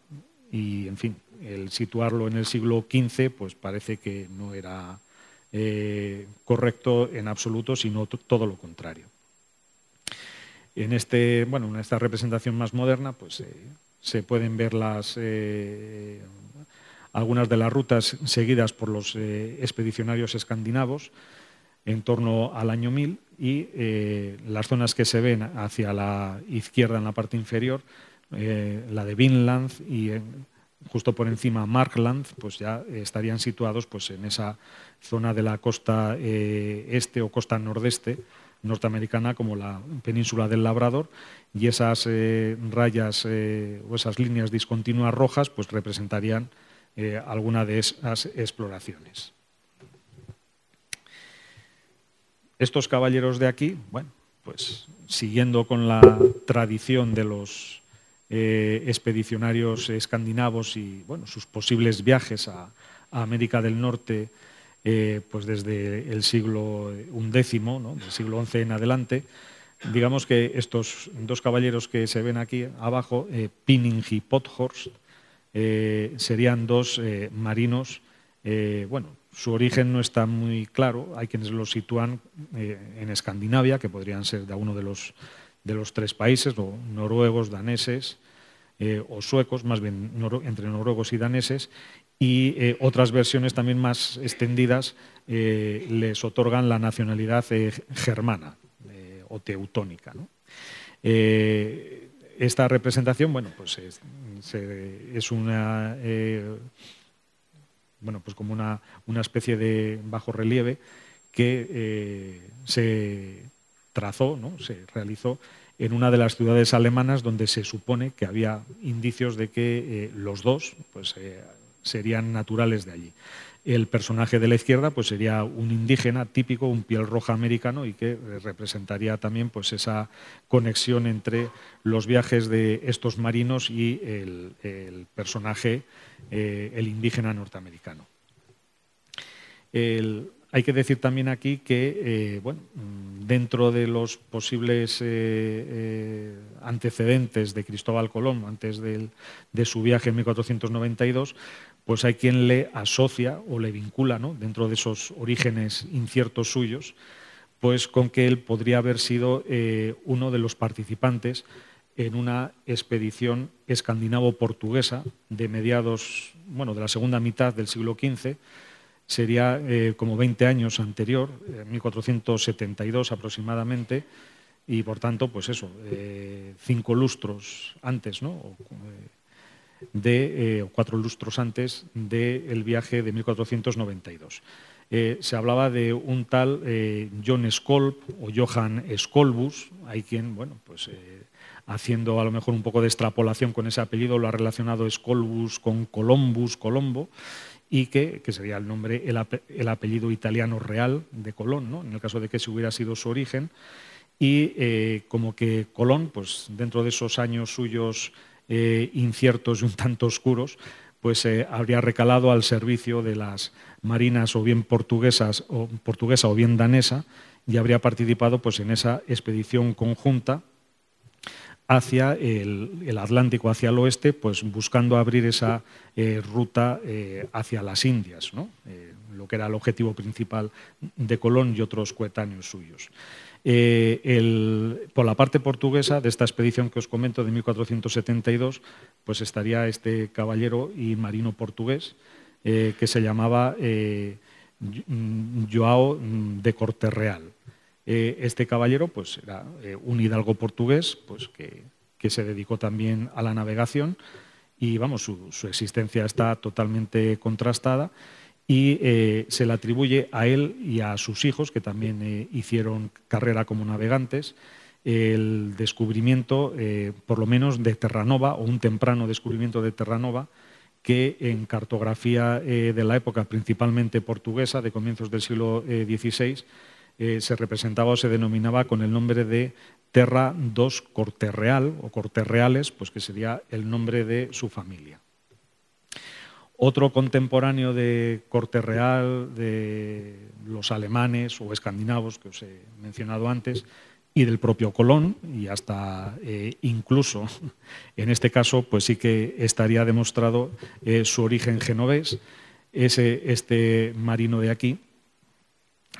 y, en fin, el situarlo en el siglo XV, pues parece que no era correcto en absoluto, sino todo lo contrario. En, este, bueno, en esta representación más moderna pues, eh, se pueden ver eh, algunas de las rutas seguidas por los eh, expedicionarios escandinavos en torno al año 1000 y las zonas que se ven hacia la izquierda en la parte inferior, la de Vinland y justo por encima Markland, pues ya estarían situados pues, en esa zona de la costa este o costa nordeste norteamericana como la península del Labrador y esas eh, rayas eh, o esas líneas discontinuas rojas pues representarían eh, alguna de esas exploraciones. Estos caballeros de aquí, bueno, pues siguiendo con la tradición de los expedicionarios escandinavos y bueno, sus posibles viajes a América del Norte eh, pues desde el siglo XI, del siglo XI en adelante, digamos que estos dos caballeros que se ven aquí abajo, eh, Pinning y Pothorst, eh, serían dos eh, marinos. bueno, su origen no está muy claro, hay quienes lo sitúan en Escandinavia, que podrían ser de uno de los, de los tres países, noruegos, daneses. o suecos, más bien entre noruegos y daneses, y eh, otras versiones también más extendidas eh, les otorgan la nacionalidad eh, germana o teutónica. esta representación, bueno, pues es, una, bueno, pues como una, especie de bajo relieve que se trazó, se realizó en una de las ciudades alemanas donde se supone que había indicios de que los dos pues, serían naturales de allí. El personaje de la izquierda pues, sería un indígena típico, un piel roja americano y que eh, representaría también pues, esa conexión entre los viajes de estos marinos y el, personaje, eh, el indígena norteamericano. hay que decir también aquí que, eh, dentro de los posibles antecedentes de Cristóbal Colón, antes de su viaje en 1492, pues hay quien le asocia o le vincula, ¿no? dentro de esos orígenes inciertos suyos, pues con que él podría haber sido eh, uno de los participantes en una expedición escandinavo-portuguesa de mediados, bueno, de la segunda mitad del siglo XV, sería eh, como 20 años anterior, en 1472 aproximadamente, y por tanto, pues eso, eh, cinco lustros antes, ¿no? de, eh, cuatro lustros antes del viaje de 1492. Eh, se hablaba de un tal eh, John Skolb, o Johann Skolbus, hay quien, bueno, pues haciendo a lo mejor un poco de extrapolación con ese apellido, lo ha relacionado Skolbus con Columbus, Colombo, y que, que sería el nombre, el, apellido italiano real de Colón, en el caso de que ese hubiera sido su origen, y como que Colón, pues dentro de esos años suyos eh, inciertos y un tanto oscuros, pues eh, habría recalado al servicio de las marinas o bien portuguesas o portuguesa o bien danesa y habría participado pues en esa expedición conjunta hacia el, Atlántico, hacia el oeste, pues buscando abrir esa eh, ruta hacia las Indias, lo que era el objetivo principal de Colón y otros coetáneos suyos. Eh, por la parte portuguesa de esta expedición que os comento de 1472, pues estaría este caballero y marino portugués eh, que se llamaba eh, Joao de Corte Real. este caballero pues, era un hidalgo portugués pues, que, se dedicó también a la navegación y vamos, su existencia está totalmente contrastada y eh, se le atribuye a él y a sus hijos, que también eh, hicieron carrera como navegantes, el descubrimiento, eh, por lo menos, de Terranova, o un temprano descubrimiento de Terranova, que en cartografía de la época, principalmente portuguesa, de comienzos del siglo XVI, se representaba o se denominaba con el nombre de Terra dos Real o Reales, pues que sería el nombre de su familia. Otro contemporáneo de corte real, de los alemanes o escandinavos que os he mencionado antes, y del propio Colón, y hasta eh, incluso en este caso, pues sí que estaría demostrado eh, su origen genovés, ese, este marino de aquí,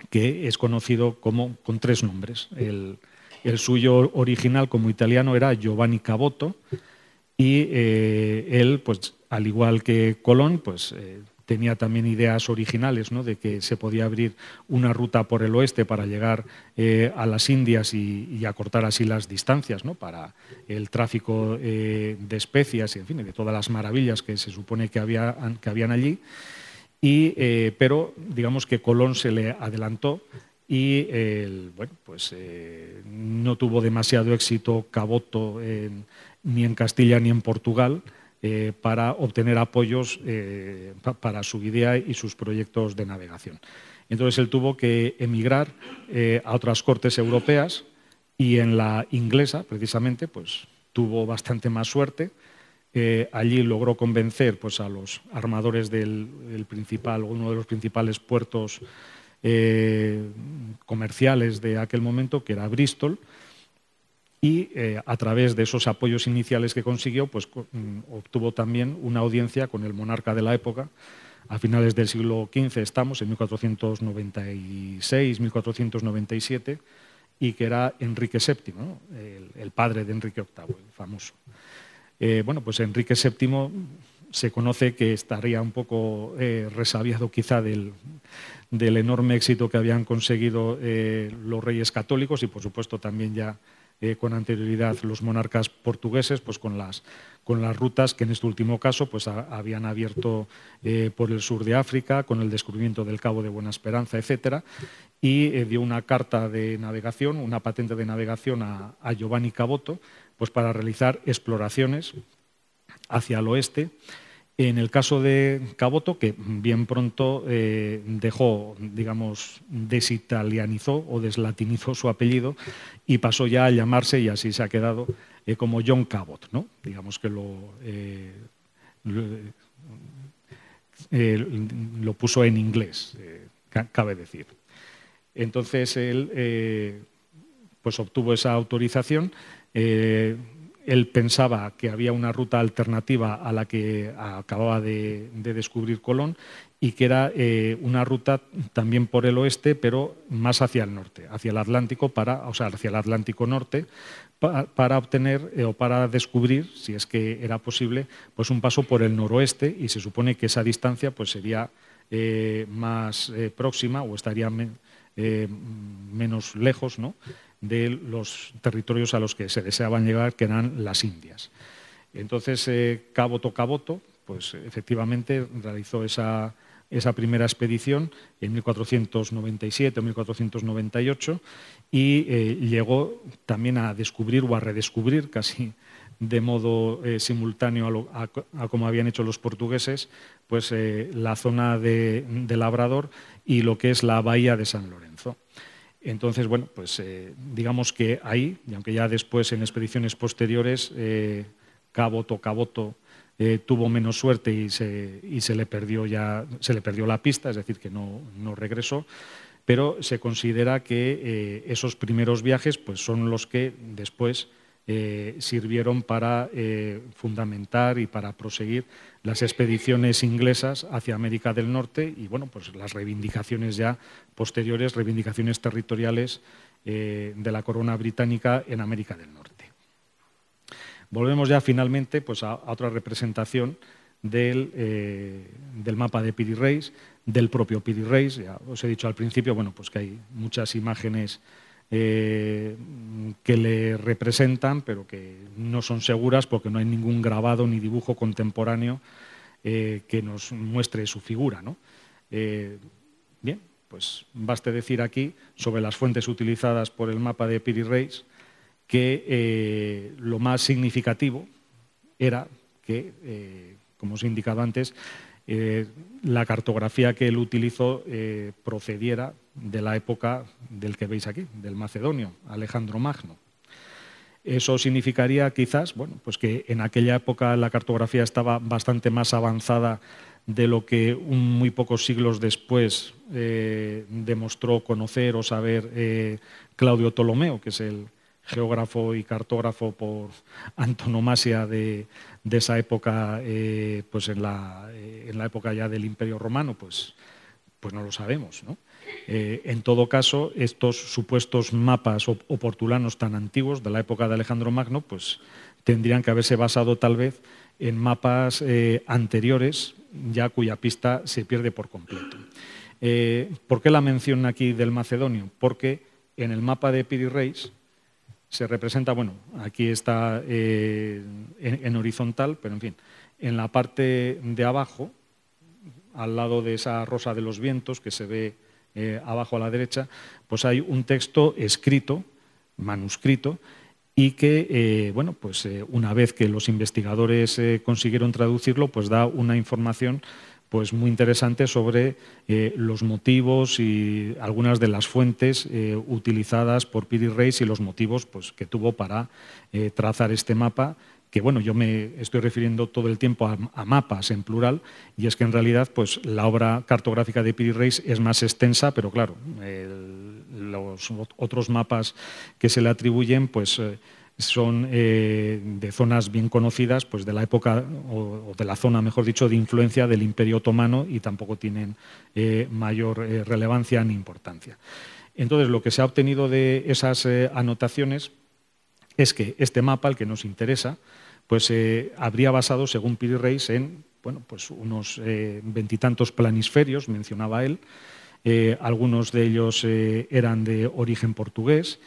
que es conocido como con tres nombres. El, suyo original como italiano era Giovanni Caboto, y eh, él, pues al igual que Colón, pues eh, tenía también ideas originales de que se podía abrir una ruta por el oeste para llegar eh, a las Indias y, acortar así las distancias ¿no? para el tráfico eh, de especias y en fin, de todas las maravillas que se supone que, había, que habían allí. pero digamos que Colón se le adelantó y pues, no tuvo demasiado éxito Caboto ni en Castilla ni en Portugal eh, para obtener apoyos eh, para su idea y sus proyectos de navegación. Entonces él tuvo que emigrar eh, a otras cortes europeas y en la inglesa, precisamente, pues tuvo bastante más suerte. allí logró convencer pues, a los armadores del, del principal, uno de los principales puertos comerciales de aquel momento, que era Bristol, y eh, a través de esos apoyos iniciales que consiguió, pues mm, obtuvo también una audiencia con el monarca de la época. A finales del siglo XV estamos, en 1496-1497, y que era Enrique VII, el, padre de Enrique VIII, el famoso. Eh, bueno, pues Enrique VII se conoce que estaría un poco eh, resabiado quizá del, enorme éxito que habían conseguido los reyes católicos y, por supuesto, también ya eh, con anterioridad los monarcas portugueses, pues con las, rutas que en este último caso pues, habían abierto eh, por el sur de África, con el descubrimiento del Cabo de Buena Esperanza, etc. Y eh, dio una carta de navegación, una patente de navegación a, Giovanni Caboto, pues para realizar exploraciones hacia el oeste. En el caso de Caboto, que bien pronto eh, dejó, digamos, desitalianizó o deslatinizó su apellido y pasó ya a llamarse, y así se ha quedado, eh, como John Cabot, ¿no? Digamos que lo, eh, lo, puso en inglés, cabe decir. Entonces él pues obtuvo esa autorización él pensaba que había una ruta alternativa a la que acababa de, descubrir Colón y que era eh, una ruta también por el oeste, pero más hacia el norte, hacia el Atlántico, para, o sea, hacia el Atlántico norte, para obtener eh, o para descubrir, si es que era posible, pues un paso por el noroeste y se supone que esa distancia pues sería eh, más próxima o estaría menos lejos, ¿no? de los territorios a los que se deseaban llegar, que eran las Indias. Entonces, eh, Caboto Caboto, pues efectivamente realizó esa, primera expedición en 1497 o 1498 y eh, llegó también a descubrir o a redescubrir casi de modo eh, simultáneo a, como habían hecho los portugueses, pues la zona de Labrador y lo que es la bahía de San Lorenzo. Entonces, bueno, pues eh, digamos que ahí, y aunque ya después en expediciones posteriores, eh, Caboto, Caboto eh, tuvo menos suerte y, se, le perdió la pista, es decir, que no, regresó pero se considera que esos primeros viajes pues, son los que después eh, sirvieron para eh, fundamentar y para proseguir las expediciones inglesas hacia América del Norte y bueno, pues las reivindicaciones ya posteriores, reivindicaciones territoriales eh, de la corona británica en América del Norte. Volvemos ya finalmente pues, a, otra representación del, mapa de Piri Reis, del propio Piri Reis. Ya os he dicho al principio bueno, pues que hay muchas imágenes eh, que le representan, pero que no son seguras porque no hay ningún grabado ni dibujo contemporáneo eh, que nos muestre su figura. Eh, bien, pues baste decir aquí sobre las fuentes utilizadas por el mapa de Piri Reis que lo más significativo era que, como os he indicado antes, la cartografía que él utilizó procediera de la época del que veis aquí, del macedonio, Alejandro Magno. Eso significaría quizás bueno, pues que en aquella época la cartografía estaba bastante más avanzada de lo que muy pocos siglos después eh, demostró conocer o saber eh, Claudio Ptolomeo, que es el geógrafo y cartógrafo por antonomasia de, esa época, eh, pues en la, época ya del Imperio Romano, pues, pues no lo sabemos. ¿no? Eh, en todo caso, estos supuestos mapas oportulanos tan antiguos de la época de Alejandro Magno, pues tendrían que haberse basado tal vez en mapas eh, anteriores, ya cuya pista se pierde por completo. Eh, ¿Por qué la mención aquí del macedonio? Porque en el mapa de Piri Reis se representa, bueno, aquí está en horizontal, pero en fin, en la parte de abajo, al lado de esa rosa de los vientos que se ve eh, abajo a la derecha, pues hay un texto escrito, manuscrito, y que, eh, bueno, pues eh, una vez que los investigadores consiguieron traducirlo, pues da una información pues muy interesante sobre los motivos y algunas de las fuentes utilizadas por Piri Reis y los motivos pues, que tuvo para trazar este mapa que bueno, yo me estoy refiriendo todo el tiempo a, mapas en plural, y es que en realidad pues, la obra cartográfica de Piri Reis es más extensa, pero claro, los otros mapas que se le atribuyen, pues eh, son eh, de zonas bien conocidas, pues de la época o, de la zona, mejor dicho, de influencia del Imperio Otomano y tampoco tienen eh, mayor relevancia ni importancia. Entonces, lo que se ha obtenido de esas anotaciones es que este mapa, el que nos interesa, pues eh, habría basado, según Piri Reis, en bueno, pues unos eh, veintitantos planisferios, mencionaba él. Eh, algunos de ellos eran de origen portugués.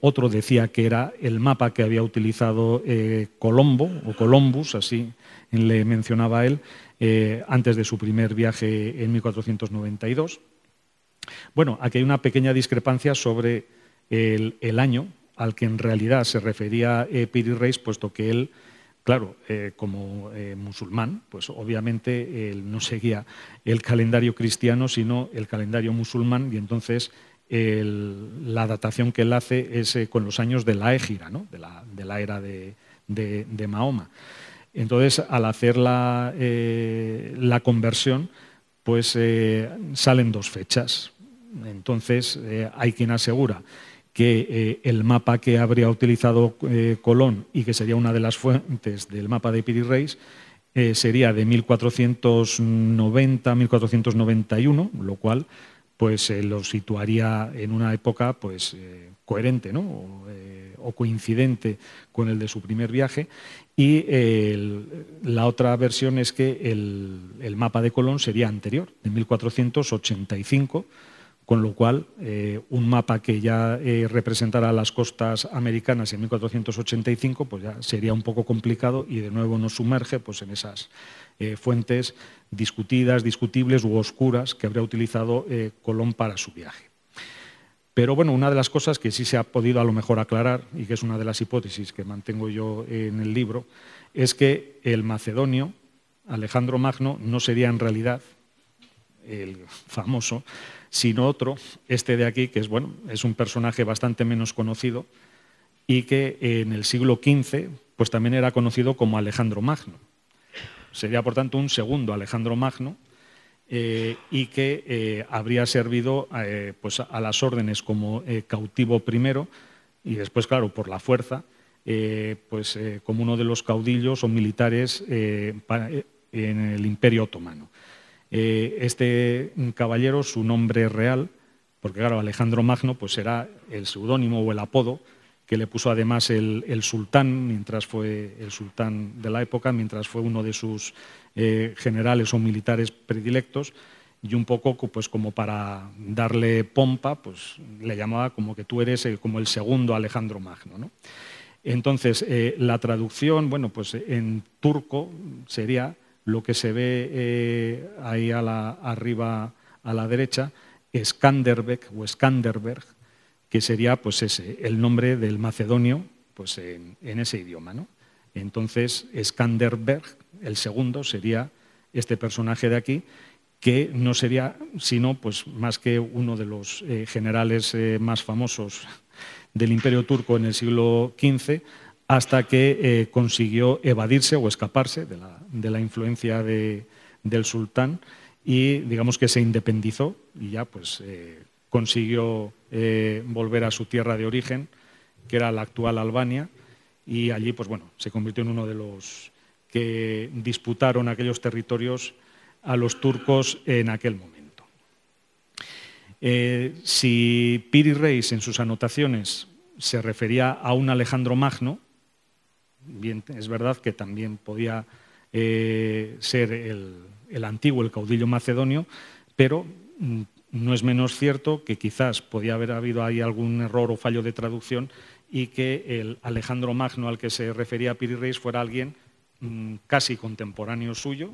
otro decía que era el mapa que había utilizado Colombo o Columbus, así le mencionaba él, antes de su primer viaje en 1492. Bueno, aquí hay una pequeña discrepancia sobre el año al que en realidad se refería eh, Piri Reis, puesto que él, claro, eh, como eh, musulmán, pues obviamente él no seguía el calendario cristiano, sino el calendario musulmán, y entonces la datación que él hace es con los años de la égira, de, la, era de, Mahoma. Entonces, al hacer la, la conversión, pues salen dos fechas. Entonces, hay quien asegura que eh, el mapa que habría utilizado eh, Colón y que sería una de las fuentes del mapa de Piri Reis eh, sería de 1490-1491, lo cual pues lo situaría en una época pues coherente o, coincidente con el de su primer viaje. Y la otra versión es que el, el mapa de Colón sería anterior, de 1485 con lo cual, eh, un mapa que ya eh, representara las costas americanas en 1485, pues ya sería un poco complicado y de nuevo nos sumerge pues, en esas eh, fuentes discutidas, discutibles u oscuras que habría utilizado Colón para su viaje. Pero bueno, una de las cosas que sí se ha podido a lo mejor aclarar, y que es una de las hipótesis que mantengo yo en el libro, es que el macedonio, Alejandro Magno, no sería en realidad el famoso sino otro, este de aquí, que es, bueno, es un personaje bastante menos conocido y que en el siglo XV pues, también era conocido como Alejandro Magno. Sería, por tanto, un segundo Alejandro Magno eh, y que eh, habría servido eh, pues, a las órdenes como cautivo primero y después, claro, por la fuerza, pues, como uno de los caudillos o militares en el Imperio Otomano. Eh, este caballero, su nombre real, porque claro, Alejandro Magno pues era el seudónimo o el apodo que le puso además el, sultán, mientras fue el sultán de la época, mientras fue uno de sus eh, generales o militares predilectos, y un poco pues como para darle pompa, pues le llamaba como que tú eres como el segundo Alejandro Magno. Entonces, eh, la traducción, bueno, pues en turco sería lo que se ve eh, ahí arriba a la derecha es o Skanderberg, que sería pues ese, el nombre del macedonio pues en, ese idioma. Entonces, Skanderberg, el segundo, sería este personaje de aquí, que no sería sino pues, más que uno de los eh, generales eh, más famosos del Imperio Turco en el siglo XV, hasta que eh, consiguió evadirse o escaparse de la, influencia del sultán y digamos que se independizó y ya pues eh, consiguió eh, volver a su tierra de origen, que era la actual Albania, y allí pues bueno, se convirtió en uno de los que disputaron aquellos territorios a los turcos en aquel momento. si Piri Reis en sus anotaciones se refería a un Alejandro Magno, es verdad que también podía eh, ser el, antiguo, el caudillo macedonio, pero mm, no es menos cierto que quizás podía haber habido ahí algún error o fallo de traducción y que el Alejandro Magno al que se refería Piri Reis fuera alguien mm, casi contemporáneo suyo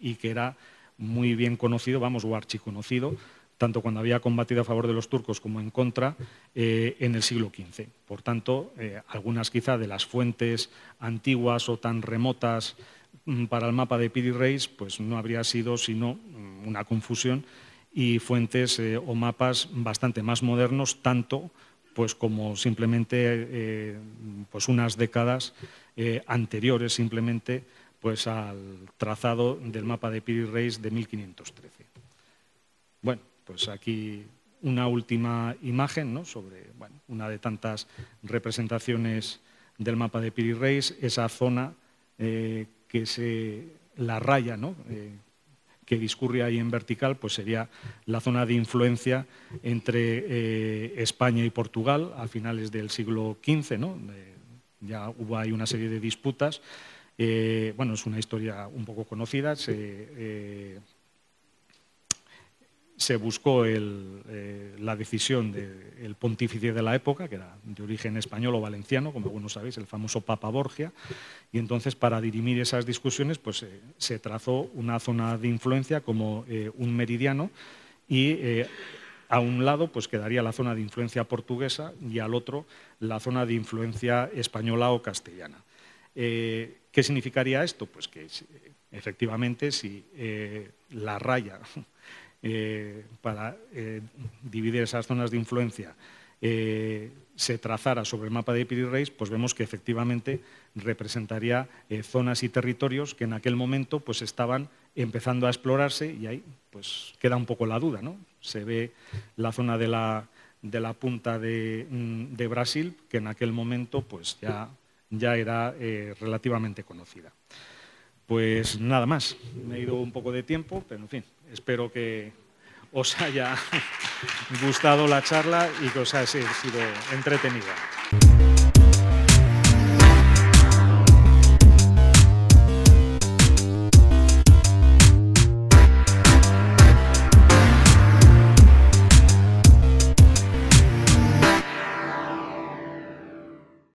y que era muy bien conocido, vamos, o archiconocido, tanto cuando había combatido a favor de los turcos como en contra, eh, en el siglo XV. Por tanto, eh, algunas quizá de las fuentes antiguas o tan remotas mm, para el mapa de Piri Reis, pues no habría sido sino mm, una confusión y fuentes eh, o mapas bastante más modernos, tanto pues como simplemente pues unas décadas anteriores simplemente pues al trazado del mapa de Piri Reis de 1513. Bueno, pues aquí una última imagen sobre una de tantas representaciones del mapa de Piri Reis, esa zona eh, que se la raya, eh, que discurre ahí en vertical, pues sería la zona de influencia entre eh, España y Portugal a finales del siglo XV. ya hubo ahí una serie de disputas. bueno, es una historia un poco conocida. Se, se buscó eh, la decisión del pontífice de la época, que era de origen español o valenciano, como algunos sabéis, el famoso Papa Borgia, y entonces para dirimir esas discusiones pues, eh, se trazó una zona de influencia como eh, un meridiano y a un lado pues, quedaría la zona de influencia portuguesa y al otro la zona de influencia española o castellana. ¿Qué significaría esto? Pues que efectivamente si la raya eh, para eh, dividir esas zonas de influencia eh, se trazara sobre el mapa de Piri Reis, pues vemos que efectivamente representaría zonas y territorios que en aquel momento pues estaban empezando a explorarse y ahí pues queda un poco la duda, ¿no? Se ve la zona de la, de la punta de, mm, Brasil, que en aquel momento pues ya, ya era relativamente conocida. Pues nada más, me he ido un poco de tiempo, pero en fin. Espero que os haya gustado la charla y que os haya sido entretenida.